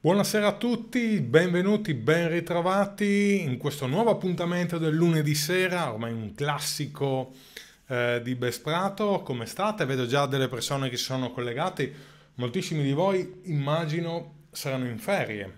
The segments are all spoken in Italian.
Buonasera a tutti, benvenuti, ben ritrovati in questo nuovo appuntamento del lunedì sera, ormai un classico eh, di Besprato. Come state? Vedo già delle persone che si sono collegate, moltissimi di voi immagino saranno in ferie.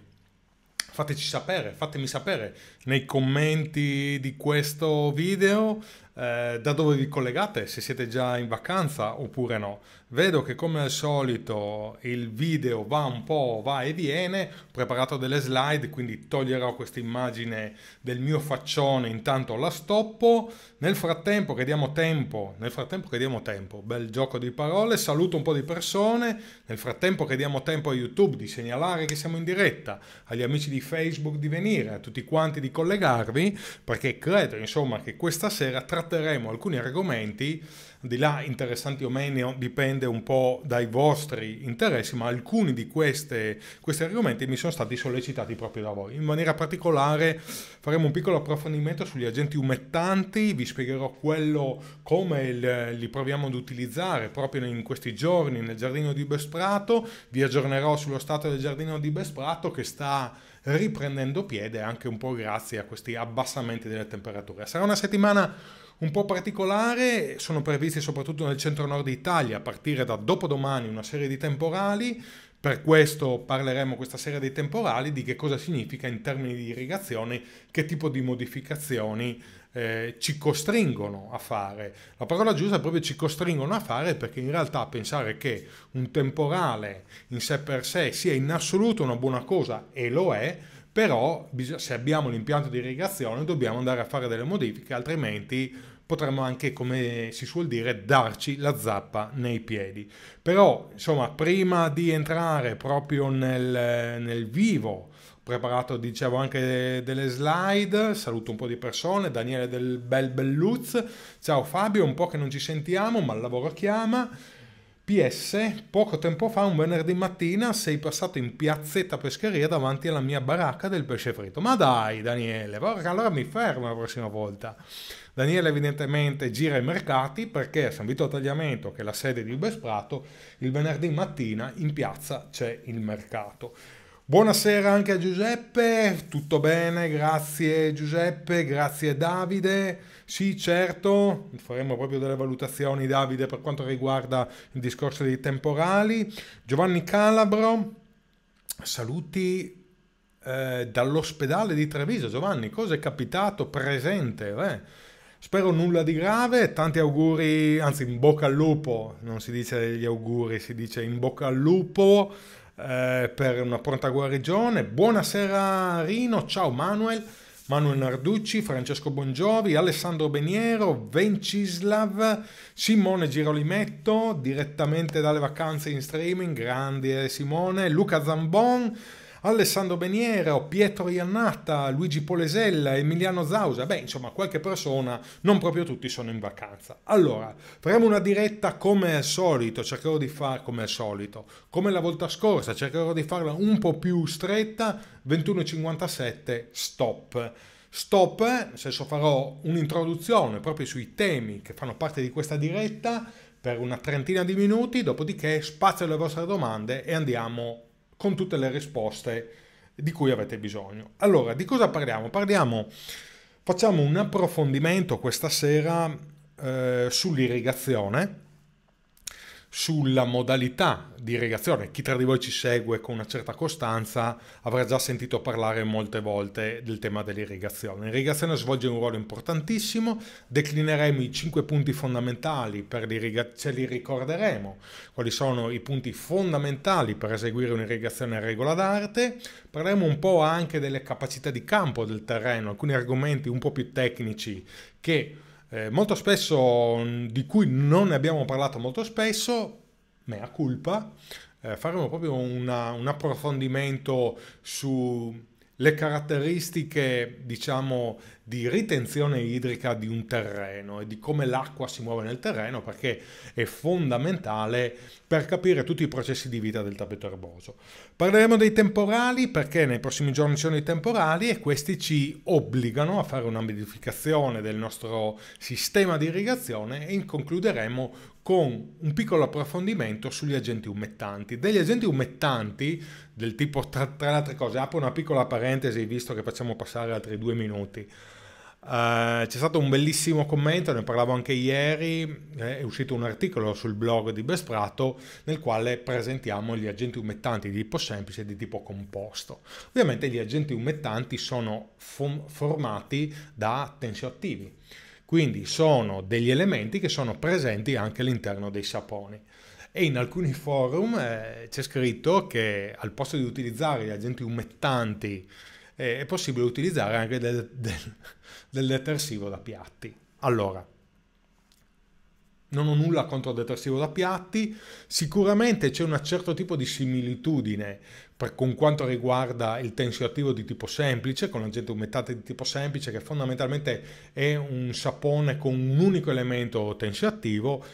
Fateci sapere, fatemi sapere nei commenti di questo video eh, da dove vi collegate, se siete già in vacanza oppure no. Vedo che come al solito il video va un po', va e viene, ho preparato delle slide, quindi toglierò questa immagine del mio faccione, intanto la stoppo. Nel frattempo che diamo tempo, nel frattempo che diamo tempo, bel gioco di parole, saluto un po' di persone, nel frattempo che diamo tempo a YouTube di segnalare che siamo in diretta, agli amici di Facebook di venire, a tutti quanti di di collegarvi perché credo insomma che questa sera tratteremo alcuni argomenti di là interessanti o meno dipende un po' dai vostri interessi, ma alcuni di queste, questi argomenti mi sono stati sollecitati proprio da voi. In maniera particolare faremo un piccolo approfondimento sugli agenti umettanti, vi spiegherò quello come li proviamo ad utilizzare proprio in questi giorni nel giardino di Besprato, vi aggiornerò sullo stato del giardino di Besprato che sta riprendendo piede anche un po' grazie a questi abbassamenti delle temperature. Sarà una settimana un po' particolare, sono previsti soprattutto nel centro-nord Italia a partire da dopodomani una serie di temporali, per questo parleremo questa sera dei temporali, di che cosa significa in termini di irrigazione, che tipo di modificazioni eh, ci costringono a fare. La parola giusta è proprio ci costringono a fare perché in realtà pensare che un temporale in sé per sé sia in assoluto una buona cosa, e lo è, però se abbiamo l'impianto di irrigazione dobbiamo andare a fare delle modifiche, altrimenti potremmo anche, come si suol dire, darci la zappa nei piedi. Però, insomma, prima di entrare proprio nel, nel vivo preparato, dicevo, anche delle slide, saluto un po' di persone, Daniele del Bel Belluz, ciao Fabio, un po' che non ci sentiamo, ma il lavoro chiama. PS, poco tempo fa, un venerdì mattina, sei passato in piazzetta pescheria davanti alla mia baracca del pesce fritto. Ma dai, Daniele, allora mi fermo la prossima volta. Daniele evidentemente gira i mercati perché a San Vito Tagliamento, che è la sede di Ubesprato, il venerdì mattina in piazza c'è il mercato. Buonasera anche a Giuseppe, tutto bene, grazie Giuseppe, grazie Davide. Sì, certo, faremo proprio delle valutazioni Davide per quanto riguarda il discorso dei temporali. Giovanni Calabro, saluti eh, dall'ospedale di Treviso. Giovanni, cosa è capitato? Presente, eh? Spero nulla di grave, tanti auguri, anzi in bocca al lupo, non si dice gli auguri, si dice in bocca al lupo eh, per una pronta guarigione. Buonasera Rino, ciao Manuel, Manuel Narducci, Francesco Bongiovi, Alessandro Beniero, Vencislav, Simone Girolimetto, direttamente dalle vacanze in streaming, grandi Simone, Luca Zambon. Alessandro Beniero, Pietro Iannatta, Luigi Polesella, Emiliano Zausa, beh insomma qualche persona, non proprio tutti sono in vacanza. Allora, faremo una diretta come al solito, cercherò di far come al solito, come la volta scorsa, cercherò di farla un po' più stretta, 21.57 stop stop, nel senso farò un'introduzione proprio sui temi che fanno parte di questa diretta per una trentina di minuti, dopodiché spazio alle vostre domande e andiamo con tutte le risposte di cui avete bisogno. Allora, di cosa parliamo? Parliamo, facciamo un approfondimento questa sera eh, sull'irrigazione sulla modalità di irrigazione. Chi tra di voi ci segue con una certa costanza avrà già sentito parlare molte volte del tema dell'irrigazione. L'irrigazione svolge un ruolo importantissimo, declineremo i cinque punti fondamentali per l'irrigazione, ce li ricorderemo, quali sono i punti fondamentali per eseguire un'irrigazione a regola d'arte, parleremo un po' anche delle capacità di campo del terreno, alcuni argomenti un po' più tecnici che eh, molto spesso, mm, di cui non ne abbiamo parlato molto spesso, mea culpa, eh, faremo proprio una, un approfondimento sulle caratteristiche, diciamo, di ritenzione idrica di un terreno e di come l'acqua si muove nel terreno perché è fondamentale per capire tutti i processi di vita del tappeto erboso. Parleremo dei temporali perché nei prossimi giorni ci sono i temporali e questi ci obbligano a fare una modificazione del nostro sistema di irrigazione e concluderemo con un piccolo approfondimento sugli agenti umettanti. Degli agenti umettanti, del tipo tra, tra le altre cose, apro una piccola parentesi visto che facciamo passare altri due minuti. Uh, c'è stato un bellissimo commento, ne parlavo anche ieri, eh, è uscito un articolo sul blog di Besprato nel quale presentiamo gli agenti umettanti di tipo semplice e di tipo composto. Ovviamente gli agenti umettanti sono fom- formati da tensioattivi, quindi sono degli elementi che sono presenti anche all'interno dei saponi e in alcuni forum eh, c'è scritto che al posto di utilizzare gli agenti umettanti eh, è possibile utilizzare anche del, del del detersivo da piatti. Allora, non ho nulla contro il detersivo da piatti, sicuramente c'è un certo tipo di similitudine per, con quanto riguarda il tensioattivo di tipo semplice, con l'agente umettante di tipo semplice, che fondamentalmente è un sapone con un unico elemento tensioattivo,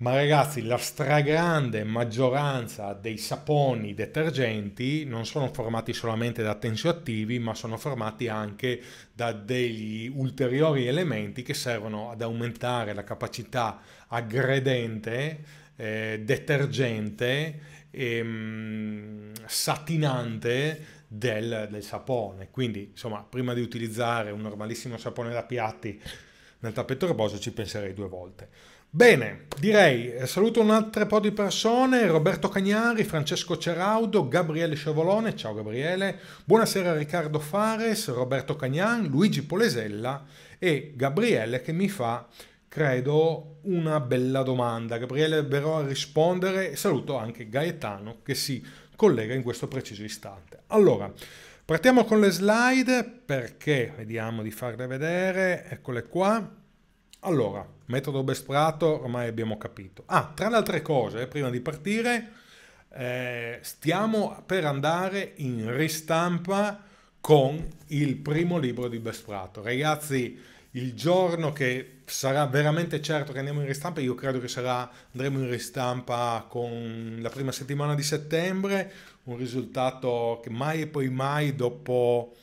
ma ragazzi, la stragrande maggioranza dei saponi detergenti non sono formati solamente da tensioattivi, ma sono formati anche da degli ulteriori elementi che servono ad aumentare la capacità aggredente, eh, detergente, ehm, satinante del, del sapone. Quindi, insomma, prima di utilizzare un normalissimo sapone da piatti nel tappeto erboso ci penserei due volte. Bene, direi eh, saluto un altro po' di persone, Roberto Cagnari, Francesco Ceraudo, Gabriele Sciavolone, ciao Gabriele, buonasera Riccardo Fares, Roberto Cagnan, Luigi Polesella e Gabriele che mi fa, credo, una bella domanda. Gabriele verrò a rispondere e saluto anche Gaetano che si collega in questo preciso istante. Allora, partiamo con le slide perché vediamo di farle vedere, eccole qua. Allora, metodo Besprato ormai abbiamo capito. Ah, tra le altre cose, prima di partire, eh, stiamo per andare in ristampa con il primo libro di Besprato. Ragazzi, il giorno che sarà veramente certo che andiamo in ristampa, io credo che sarà, andremo in ristampa con la prima settimana di settembre, un risultato che mai e poi mai dopo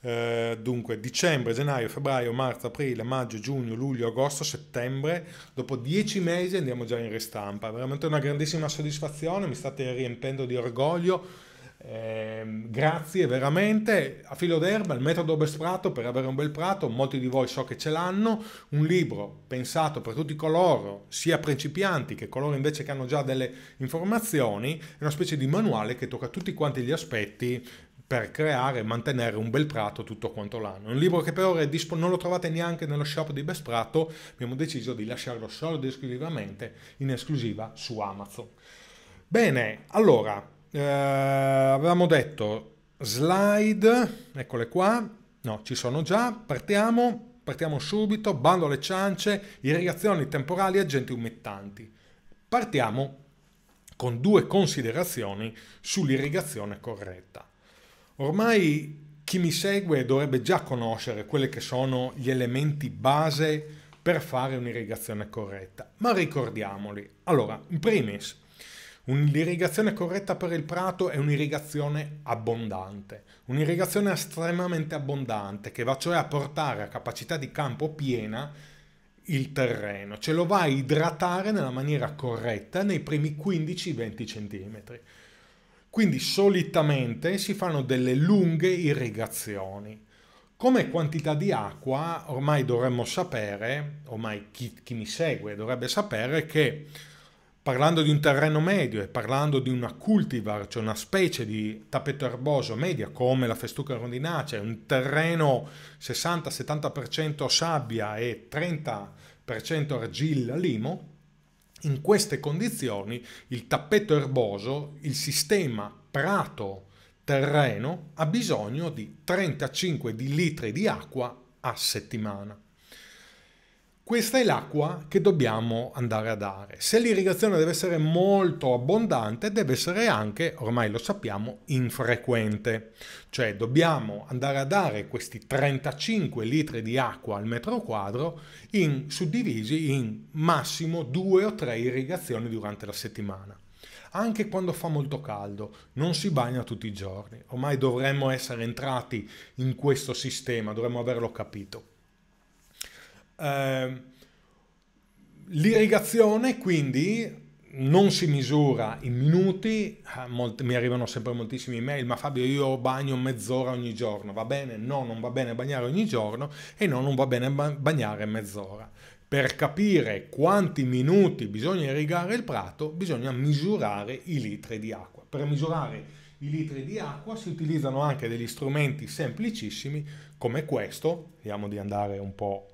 eh, dunque, dicembre, gennaio, febbraio, marzo, aprile, maggio, giugno, luglio, agosto, settembre, dopo dieci mesi andiamo già in ristampa. Veramente una grandissima soddisfazione, mi state riempendo di orgoglio. Eh, grazie veramente a filo d'erba il metodo best per avere un bel prato molti di voi so che ce l'hanno un libro pensato per tutti coloro sia principianti che coloro invece che hanno già delle informazioni è una specie di manuale che tocca tutti quanti gli aspetti per creare e mantenere un bel prato tutto quanto l'anno. un libro che per ora è disp- non lo trovate neanche nello shop di Best Prato, abbiamo deciso di lasciarlo solo ed esclusivamente in esclusiva su Amazon. Bene, allora, eh, avevamo detto slide, eccole qua, no, ci sono già, partiamo, partiamo subito, bando alle ciance, irrigazioni temporali e agenti umettanti. Partiamo con due considerazioni sull'irrigazione corretta. Ormai chi mi segue dovrebbe già conoscere quelli che sono gli elementi base per fare un'irrigazione corretta, ma ricordiamoli. Allora, in primis, Un'irrigazione corretta per il prato è un'irrigazione abbondante, un'irrigazione estremamente abbondante che va cioè a portare a capacità di campo piena il terreno, ce lo va a idratare nella maniera corretta nei primi 15-20 centimetri. Quindi solitamente si fanno delle lunghe irrigazioni. Come quantità di acqua ormai dovremmo sapere, ormai chi, chi, mi segue dovrebbe sapere che parlando di un terreno medio e parlando di una cultivar, cioè una specie di tappeto erboso media come la festuca rondinacea, un terreno 60-70% sabbia e 30% argilla limo, in queste condizioni il tappeto erboso, il sistema prato terreno ha bisogno di 35 di litri di acqua a settimana questa è l'acqua che dobbiamo andare a dare. Se l'irrigazione deve essere molto abbondante, deve essere anche, ormai lo sappiamo, infrequente. Cioè dobbiamo andare a dare questi 35 litri di acqua al metro quadro in, suddivisi in massimo due o tre irrigazioni durante la settimana. Anche quando fa molto caldo, non si bagna tutti i giorni. Ormai dovremmo essere entrati in questo sistema, dovremmo averlo capito. Ehm, l'irrigazione quindi non si misura in minuti, eh, molti, mi arrivano sempre moltissime email, ma Fabio io bagno mezz'ora ogni giorno, va bene? No, non va bene bagnare ogni giorno e no, non va bene bagnare mezz'ora. Per capire quanti minuti bisogna irrigare il prato bisogna misurare i litri di acqua. Per misurare i litri di acqua si utilizzano anche degli strumenti semplicissimi come questo, vediamo di andare un po'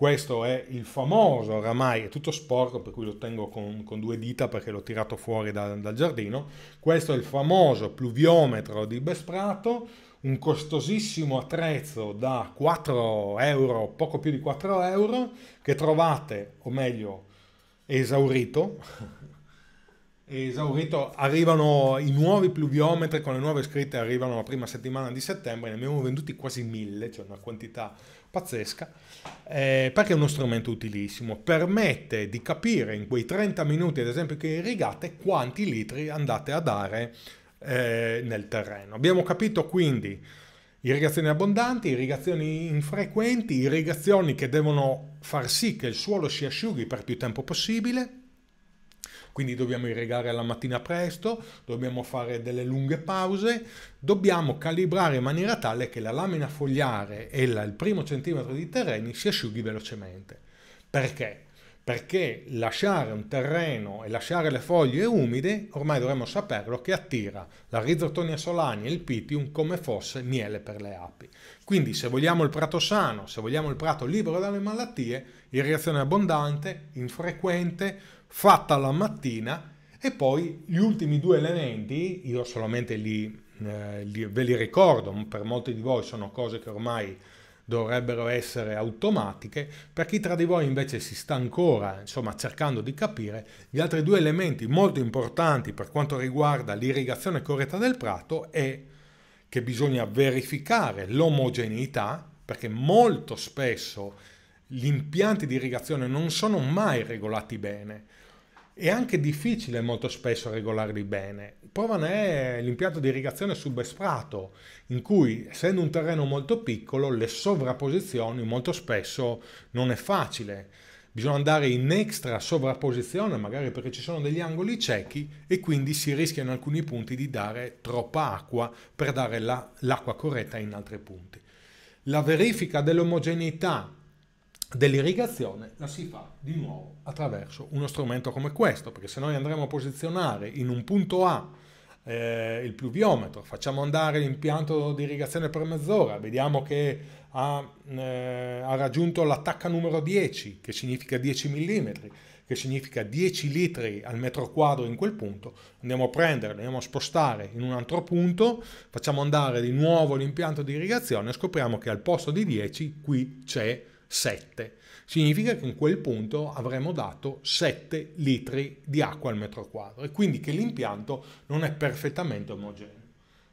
Questo è il famoso, oramai è tutto sporco, per cui lo tengo con, con due dita perché l'ho tirato fuori da, dal giardino. Questo è il famoso pluviometro di Besprato, un costosissimo attrezzo da 4 euro, poco più di 4 euro, che trovate, o meglio, esaurito. esaurito, arrivano i nuovi pluviometri con le nuove scritte, arrivano la prima settimana di settembre, ne abbiamo venduti quasi mille, cioè una quantità pazzesca, eh, perché è uno strumento utilissimo, permette di capire in quei 30 minuti, ad esempio, che irrigate quanti litri andate a dare eh, nel terreno. Abbiamo capito quindi irrigazioni abbondanti, irrigazioni infrequenti, irrigazioni che devono far sì che il suolo si asciughi per più tempo possibile quindi dobbiamo irrigare alla mattina presto, dobbiamo fare delle lunghe pause, dobbiamo calibrare in maniera tale che la lamina fogliare e la, il primo centimetro di terreni si asciughi velocemente. Perché? Perché lasciare un terreno e lasciare le foglie umide, ormai dovremmo saperlo, che attira la rizotonia solani e il Pitium come fosse miele per le api. Quindi se vogliamo il prato sano, se vogliamo il prato libero dalle malattie, irrigazione abbondante, infrequente, fatta la mattina e poi gli ultimi due elementi, io solamente li, eh, li, ve li ricordo, per molti di voi sono cose che ormai dovrebbero essere automatiche, per chi tra di voi invece si sta ancora insomma, cercando di capire, gli altri due elementi molto importanti per quanto riguarda l'irrigazione corretta del prato è che bisogna verificare l'omogeneità, perché molto spesso gli impianti di irrigazione non sono mai regolati bene è anche difficile molto spesso regolarli bene. Prova ne eh, è l'impianto di irrigazione subesprato, in cui essendo un terreno molto piccolo le sovrapposizioni molto spesso non è facile. Bisogna andare in extra sovrapposizione, magari perché ci sono degli angoli ciechi e quindi si rischia in alcuni punti di dare troppa acqua per dare l'acqua corretta in altri punti. La verifica dell'omogeneità dell'irrigazione la si fa di nuovo attraverso uno strumento come questo, perché se noi andremo a posizionare in un punto A eh, il pluviometro, facciamo andare l'impianto di irrigazione per mezz'ora, vediamo che ha, eh, ha raggiunto l'attacca numero 10, che significa 10 mm, che significa 10 litri al metro quadro in quel punto, andiamo a prendere, andiamo a spostare in un altro punto, facciamo andare di nuovo l'impianto di irrigazione e scopriamo che al posto di 10 qui c'è 7. Significa che in quel punto avremo dato 7 litri di acqua al metro quadro e quindi che l'impianto non è perfettamente omogeneo.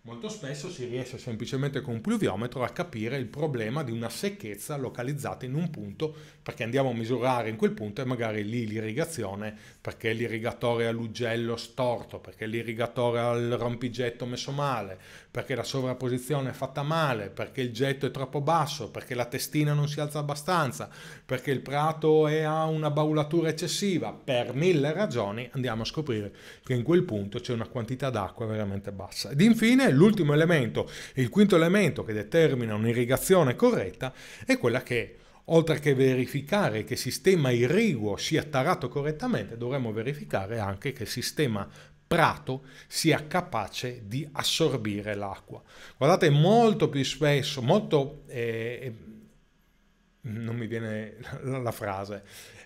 Molto spesso si riesce semplicemente con un pluviometro a capire il problema di una secchezza localizzata in un punto perché andiamo a misurare in quel punto e magari lì l'irrigazione perché l'irrigatore ha l'ugello storto, perché l'irrigatore al il rompigetto messo male, perché la sovrapposizione è fatta male, perché il getto è troppo basso, perché la testina non si alza abbastanza, perché il prato è a una baulatura eccessiva. Per mille ragioni andiamo a scoprire che in quel punto c'è una quantità d'acqua veramente bassa. Ed infine l'ultimo elemento, il quinto elemento che determina un'irrigazione corretta è quella che oltre che verificare che il sistema irriguo sia tarato correttamente, dovremmo verificare anche che il sistema prato sia capace di assorbire l'acqua. Guardate, molto più spesso, molto... Eh, eh non mi viene la, la frase,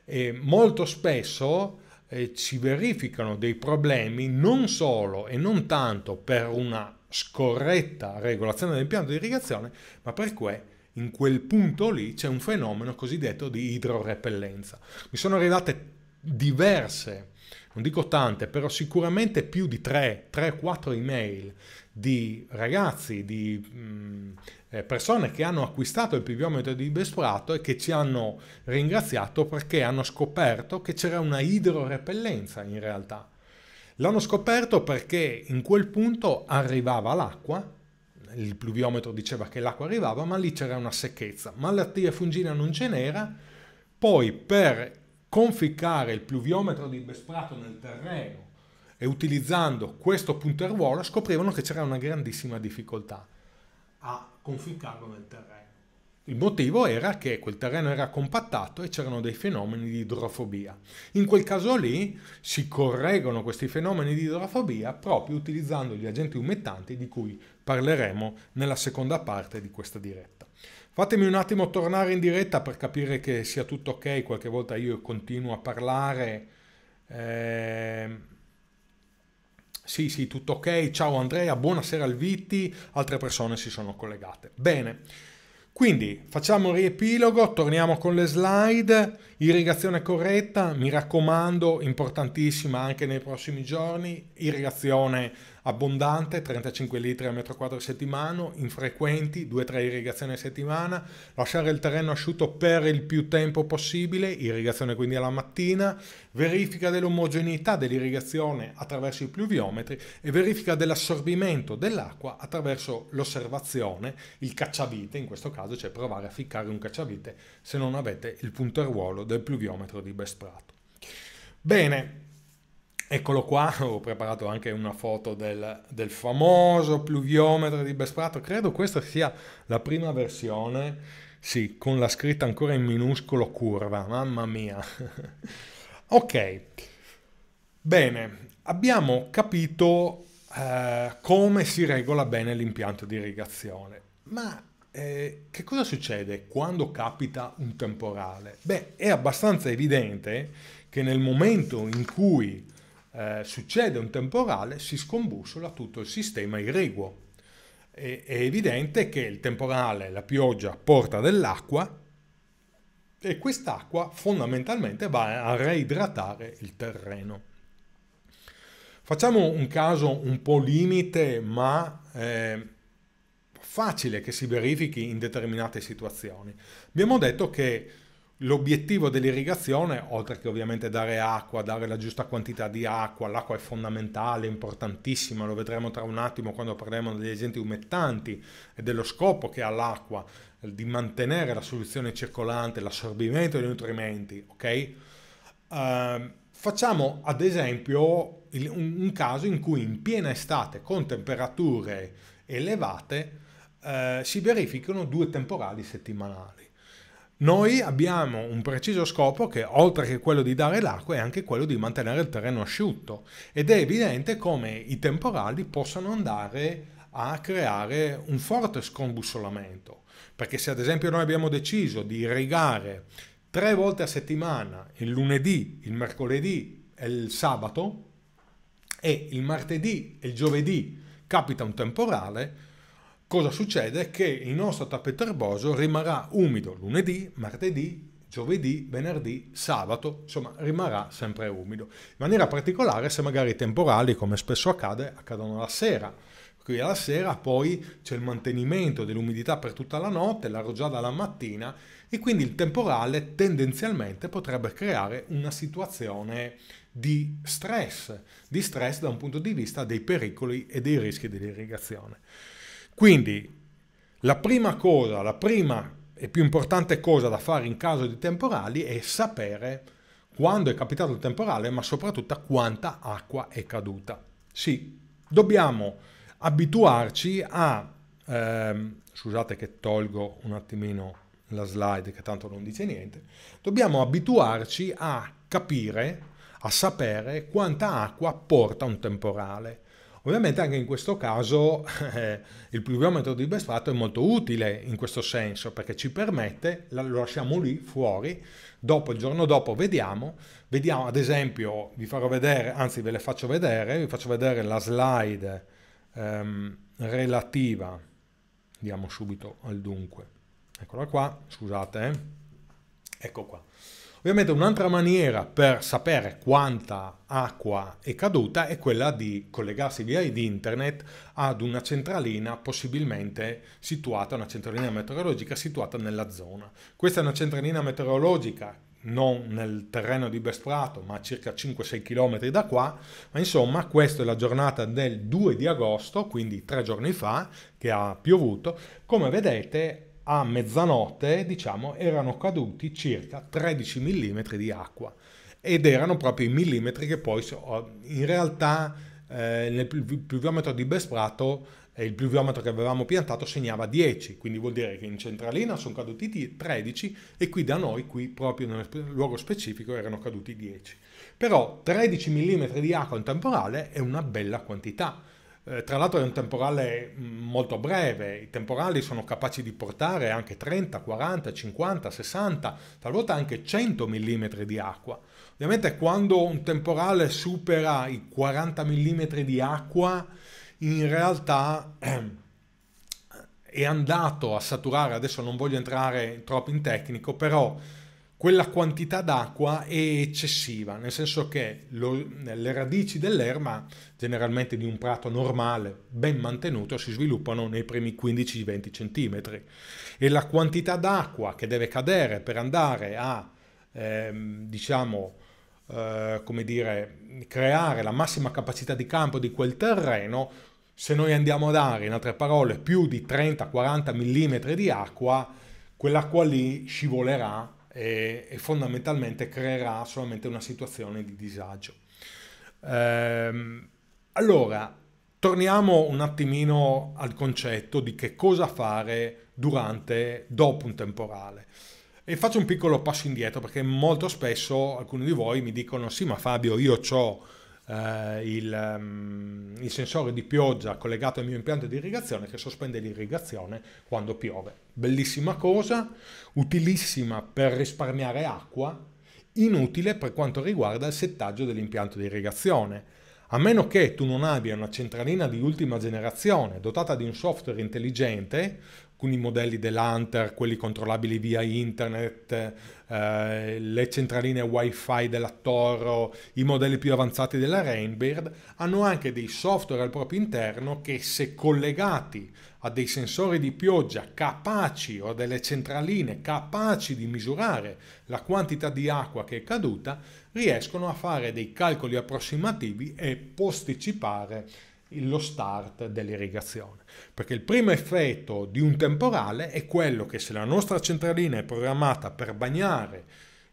eh, molto spesso eh, ci verificano dei problemi non solo e non tanto per una scorretta regolazione dell'impianto di irrigazione, ma perché in quel punto lì c'è un fenomeno cosiddetto di idrorepellenza. Mi sono arrivate diverse, non dico tante, però sicuramente più di 3-4 email di ragazzi, di mm, eh, persone che hanno acquistato il piviometro di Besprato e che ci hanno ringraziato perché hanno scoperto che c'era una idrorepellenza in realtà. L'hanno scoperto perché in quel punto arrivava l'acqua, il pluviometro diceva che l'acqua arrivava, ma lì c'era una secchezza. Malattia fungina non ce n'era, poi per conficcare il pluviometro di Besprato nel terreno e utilizzando questo punteruolo scoprivano che c'era una grandissima difficoltà a conficcarlo nel terreno. Il motivo era che quel terreno era compattato e c'erano dei fenomeni di idrofobia. In quel caso lì si correggono questi fenomeni di idrofobia proprio utilizzando gli agenti umettanti di cui parleremo nella seconda parte di questa diretta. Fatemi un attimo tornare in diretta per capire che sia tutto ok, qualche volta io continuo a parlare. Eh... Sì, sì, tutto ok. Ciao Andrea, buonasera al Vitti, altre persone si sono collegate. Bene. Quindi facciamo un riepilogo, torniamo con le slide, irrigazione corretta, mi raccomando, importantissima anche nei prossimi giorni, irrigazione corretta abbondante, 35 litri al metro quadro settimano, infrequenti, 2-3 irrigazioni a settimana, lasciare il terreno asciutto per il più tempo possibile, irrigazione quindi alla mattina, verifica dell'omogeneità dell'irrigazione attraverso i pluviometri e verifica dell'assorbimento dell'acqua attraverso l'osservazione, il cacciavite, in questo caso cioè provare a ficcare un cacciavite se non avete il punteruolo del pluviometro di Besprato. Bene, Eccolo qua, ho preparato anche una foto del, del famoso pluviometro di Besprato, credo questa sia la prima versione, sì, con la scritta ancora in minuscolo curva, mamma mia. ok, bene, abbiamo capito eh, come si regola bene l'impianto di irrigazione, ma eh, che cosa succede quando capita un temporale? Beh, è abbastanza evidente che nel momento in cui eh, succede un temporale, si scombussola tutto il sistema irriguo. E, è evidente che il temporale, la pioggia, porta dell'acqua e quest'acqua fondamentalmente va a reidratare il terreno. Facciamo un caso un po' limite, ma eh, facile che si verifichi in determinate situazioni. Abbiamo detto che L'obiettivo dell'irrigazione, oltre che ovviamente dare acqua, dare la giusta quantità di acqua, l'acqua è fondamentale, importantissima, lo vedremo tra un attimo quando parleremo degli agenti umettanti e dello scopo che ha l'acqua di mantenere la soluzione circolante, l'assorbimento dei nutrimenti, ok? Uh, facciamo ad esempio il, un, un, caso in cui in piena estate con temperature elevate uh, si verificano due temporali settimanali noi abbiamo un preciso scopo che oltre che quello di dare l'acqua è anche quello di mantenere il terreno asciutto ed è evidente come i temporali possano andare a creare un forte scombussolamento perché se ad esempio noi abbiamo deciso di irrigare tre volte a settimana il lunedì, il mercoledì e il sabato e il martedì e il giovedì capita un temporale, Cosa succede? Che il nostro tappeto erboso rimarrà umido lunedì, martedì, giovedì, venerdì, sabato, insomma rimarrà sempre umido. In maniera particolare se magari i temporali, come spesso accade, accadono la sera. Qui alla sera poi c'è il mantenimento dell'umidità per tutta la notte, la rugiada la mattina e quindi il temporale tendenzialmente potrebbe creare una situazione di stress, di stress da un punto di vista dei pericoli e dei rischi dell'irrigazione. Quindi la prima cosa, la prima e più importante cosa da fare in caso di temporali è sapere quando è capitato il temporale, ma soprattutto quanta acqua è caduta. Sì, dobbiamo abituarci a... Ehm, scusate che tolgo un attimino la slide che tanto non dice niente, dobbiamo abituarci a capire, a sapere quanta acqua porta un temporale. Ovviamente anche in questo caso eh, il pluviometro di Besfatto è molto utile in questo senso perché ci permette, lo lasciamo lì fuori, dopo il giorno dopo vediamo, vediamo ad esempio, vi farò vedere, anzi ve le faccio vedere, vi faccio vedere la slide ehm, relativa, andiamo subito al dunque, eccola qua, scusate, eh. ecco qua. Ovviamente un'altra maniera per sapere quanta acqua è caduta è quella di collegarsi via ed internet ad una centralina possibilmente situata, una centralina meteorologica situata nella zona. Questa è una centralina meteorologica non nel terreno di Besprato, ma a circa 5-6 km da qua, ma insomma questa è la giornata del 2 di agosto, quindi tre giorni fa, che ha piovuto. Come vedete a mezzanotte, diciamo, erano caduti circa 13 mm di acqua ed erano proprio i millimetri che poi oh, in realtà eh, nel pluviometro di Besprato eh, il pluviometro che avevamo piantato segnava 10, quindi vuol dire che in centralina sono caduti 13 e qui da noi, qui proprio nel luogo specifico, erano caduti 10. Però 13 mm di acqua in temporale è una bella quantità eh, tra l'altro è un temporale mm, molto breve, i temporali sono capaci di portare anche 30, 40, 50, 60, talvolta anche 100 mm di acqua. Ovviamente quando un temporale supera i 40 mm di acqua, in realtà è andato a saturare, adesso non voglio entrare troppo in tecnico, però quella quantità d'acqua è eccessiva, nel senso che lo, le radici dell'erma, generalmente di un prato normale, ben mantenuto, si sviluppano nei primi 15-20 cm e la quantità d'acqua che deve cadere per andare a, ehm, diciamo, eh, come dire, creare la massima capacità di campo di quel terreno, se noi andiamo a dare, in altre parole, più di 30-40 mm di acqua, quell'acqua lì scivolerà e, e fondamentalmente creerà solamente una situazione di disagio. Ehm, allora, torniamo un attimino al concetto di che cosa fare durante, dopo un temporale. E faccio un piccolo passo indietro perché molto spesso alcuni di voi mi dicono sì ma Fabio io ho eh, il, um, il, sensore di pioggia collegato al mio impianto di irrigazione che sospende l'irrigazione quando piove. Bellissima cosa, utilissima per risparmiare acqua, inutile per quanto riguarda il settaggio dell'impianto di irrigazione. A meno che tu non abbia una centralina di ultima generazione dotata di un software intelligente, alcuni modelli dell'Hunter, quelli controllabili via internet, eh, le centraline wifi della Toro, i modelli più avanzati della Rainbird, hanno anche dei software al proprio interno che se collegati a dei sensori di pioggia capaci o a delle centraline capaci di misurare la quantità di acqua che è caduta, riescono a fare dei calcoli approssimativi e posticipare lo start dell'irrigazione. Perché il primo effetto di un temporale è quello che se la nostra centralina è programmata per bagnare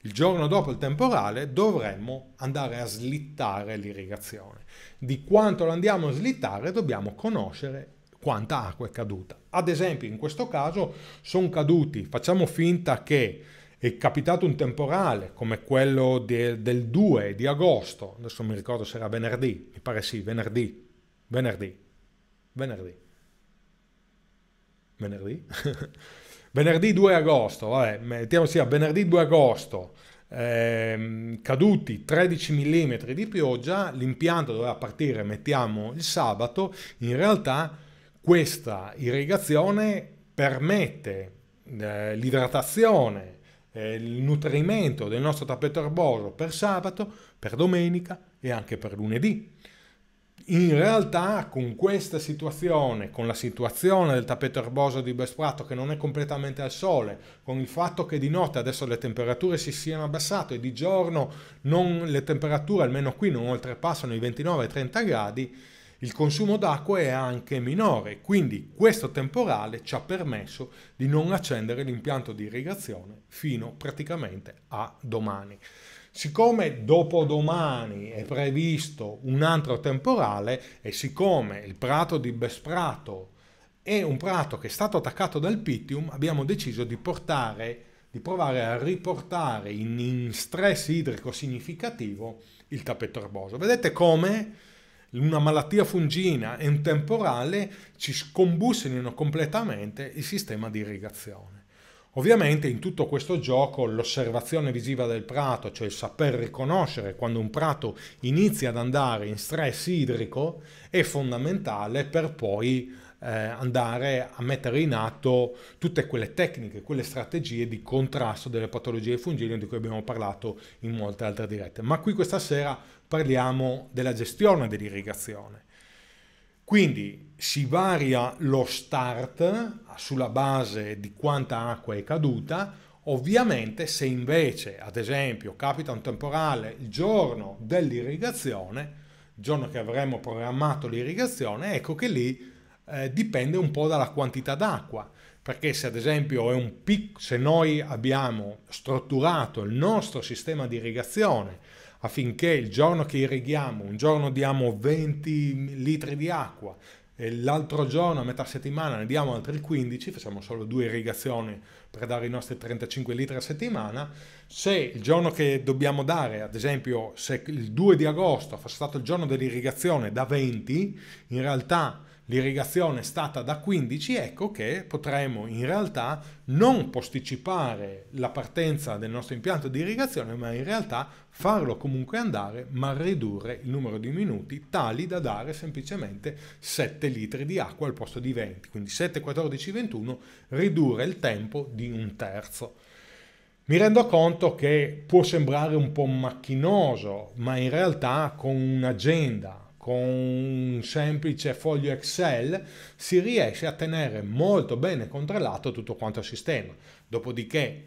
il giorno dopo il temporale dovremmo andare a slittare l'irrigazione. Di quanto lo andiamo a slittare dobbiamo conoscere quanta acqua è caduta. Ad esempio in questo caso sono caduti, facciamo finta che è capitato un temporale come quello del, del 2 di agosto, adesso mi ricordo se era venerdì, mi pare sì, venerdì Venerdì. Venerdì. Venerdì? venerdì 2 agosto, vabbè, mettiamo sia venerdì 2 agosto, eh, caduti 13 mm di pioggia, l'impianto doveva partire, mettiamo il sabato, in realtà questa irrigazione permette eh, l'idratazione, eh, il nutrimento del nostro tappeto erboso per sabato, per domenica e anche per lunedì. In realtà con questa situazione, con la situazione del tappeto erboso di Besprato che non è completamente al sole, con il fatto che di notte adesso le temperature si siano abbassate e di giorno non, le temperature almeno qui non oltrepassano i 29-30 gradi, il consumo d'acqua è anche minore, quindi questo temporale ci ha permesso di non accendere l'impianto di irrigazione fino praticamente a domani. Siccome dopodomani è previsto un altro temporale e siccome il prato di Besprato è un prato che è stato attaccato dal Pitium, abbiamo deciso di, portare, di provare a riportare in, in stress idrico significativo il tappeto erboso. Vedete come una malattia fungina e un temporale ci scombussinano completamente il sistema di irrigazione. Ovviamente in tutto questo gioco l'osservazione visiva del prato, cioè il saper riconoscere quando un prato inizia ad andare in stress idrico, è fondamentale per poi eh, andare a mettere in atto tutte quelle tecniche, quelle strategie di contrasto delle patologie fungine di cui abbiamo parlato in molte altre dirette. Ma qui questa sera parliamo della gestione dell'irrigazione. Quindi si varia lo start sulla base di quanta acqua è caduta, ovviamente se invece, ad esempio, capita un temporale il giorno dell'irrigazione, giorno che avremmo programmato l'irrigazione, ecco che lì eh, dipende un po' dalla quantità d'acqua, perché se ad esempio è un pic- se noi abbiamo strutturato il nostro sistema di irrigazione affinché il giorno che irrighiamo, un giorno diamo 20 litri di acqua, l'altro giorno, a metà settimana, ne diamo altri 15, facciamo solo due irrigazioni per dare i nostri 35 litri a settimana. Se il giorno che dobbiamo dare, ad esempio, se il 2 di agosto fosse stato il giorno dell'irrigazione da 20, in realtà l'irrigazione è stata da 15, ecco che potremmo in realtà non posticipare la partenza del nostro impianto di irrigazione, ma in realtà farlo comunque andare, ma ridurre il numero di minuti tali da dare semplicemente 7 litri di acqua al posto di 20, quindi 7, 14, 21, ridurre il tempo di un terzo. Mi rendo conto che può sembrare un po' macchinoso, ma in realtà con un'agenda con un semplice foglio Excel si riesce a tenere molto bene controllato tutto quanto il sistema. Dopodiché,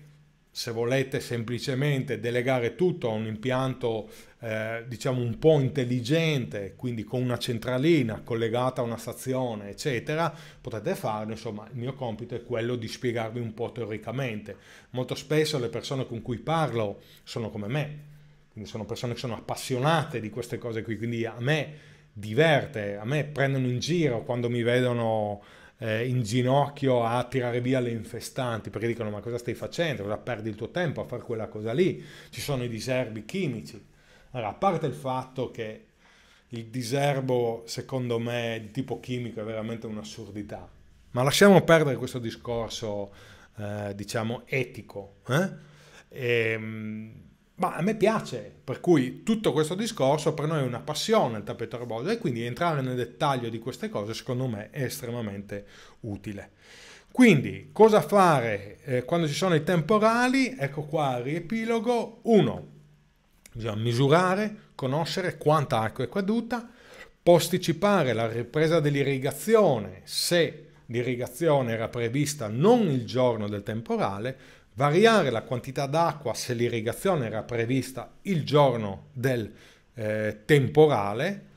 se volete semplicemente delegare tutto a un impianto eh, diciamo un po' intelligente, quindi con una centralina collegata a una stazione, eccetera, potete farlo. Insomma, il mio compito è quello di spiegarvi un po' teoricamente. Molto spesso le persone con cui parlo sono come me, quindi sono persone che sono appassionate di queste cose qui, quindi a me diverte, a me prendono in giro quando mi vedono eh, in ginocchio a tirare via le infestanti, perché dicono ma cosa stai facendo, cosa perdi il tuo tempo a fare quella cosa lì, ci sono i diserbi chimici. Allora, a parte il fatto che il diserbo secondo me di tipo chimico è veramente un'assurdità, ma lasciamo perdere questo discorso eh, diciamo etico. Eh? E, ehm, ma a me piace, per cui tutto questo discorso per noi è una passione il tappeto rebordo e quindi entrare nel dettaglio di queste cose secondo me è estremamente utile. Quindi cosa fare eh, quando ci sono i temporali? Ecco qua il riepilogo. 1. Bisogna misurare, conoscere quanta acqua è caduta, posticipare la ripresa dell'irrigazione se l'irrigazione era prevista non il giorno del temporale, variare la quantità d'acqua se l'irrigazione era prevista il giorno del eh, temporale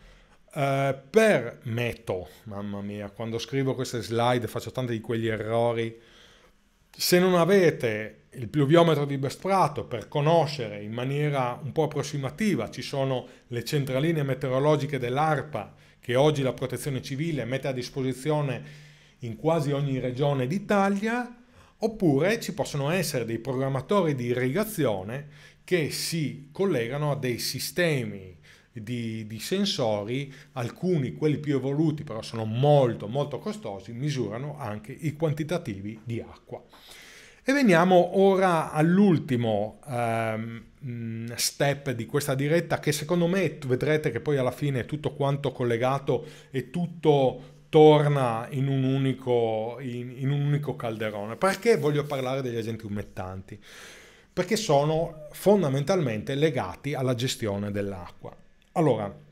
eh, per metto, mamma mia, quando scrivo queste slide faccio tanti di quegli errori. Se non avete il pluviometro di Besprato per conoscere in maniera un po' approssimativa, ci sono le centraline meteorologiche dell'ARPA che oggi la protezione civile mette a disposizione in quasi ogni regione d'Italia, Oppure ci possono essere dei programmatori di irrigazione che si collegano a dei sistemi di, di, sensori, alcuni, quelli più evoluti, però sono molto molto costosi, misurano anche i quantitativi di acqua. E veniamo ora all'ultimo ehm, mm, step di questa diretta che secondo me vedrete che poi alla fine è tutto quanto collegato e tutto torna in un, unico, in, in un unico calderone. Perché voglio parlare degli agenti umettanti? Perché sono fondamentalmente legati alla gestione dell'acqua. Allora,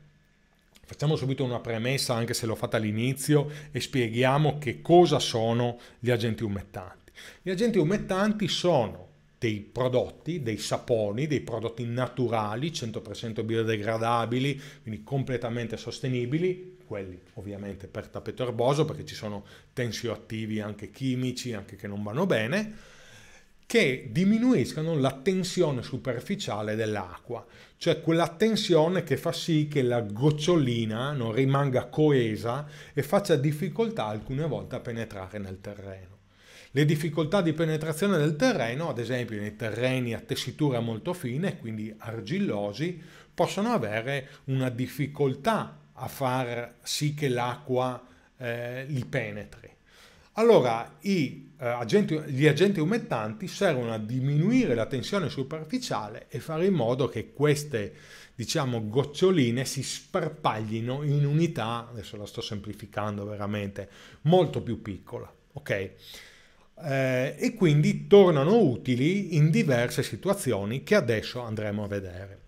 Facciamo subito una premessa, anche se l'ho fatta all'inizio, e spieghiamo che cosa sono gli agenti umettanti. Gli agenti umettanti sono dei prodotti, dei saponi, dei prodotti naturali, 100% biodegradabili, quindi completamente sostenibili, quelli ovviamente per tappeto erboso, perché ci sono tensioattivi anche chimici, anche che non vanno bene, che diminuiscano la tensione superficiale dell'acqua, cioè quella tensione che fa sì che la gocciolina non rimanga coesa e faccia difficoltà alcune volte a penetrare nel terreno. Le difficoltà di penetrazione del terreno, ad esempio nei terreni a tessitura molto fine, quindi argillosi, possono avere una difficoltà a far sì che l'acqua eh, li penetri. Allora i, eh, agenti, gli agenti umettanti servono a diminuire la tensione superficiale e fare in modo che queste diciamo, goccioline si sparpaglino in unità, adesso la sto semplificando veramente, molto più piccola. ok? Eh, e quindi tornano utili in diverse situazioni che adesso andremo a vedere.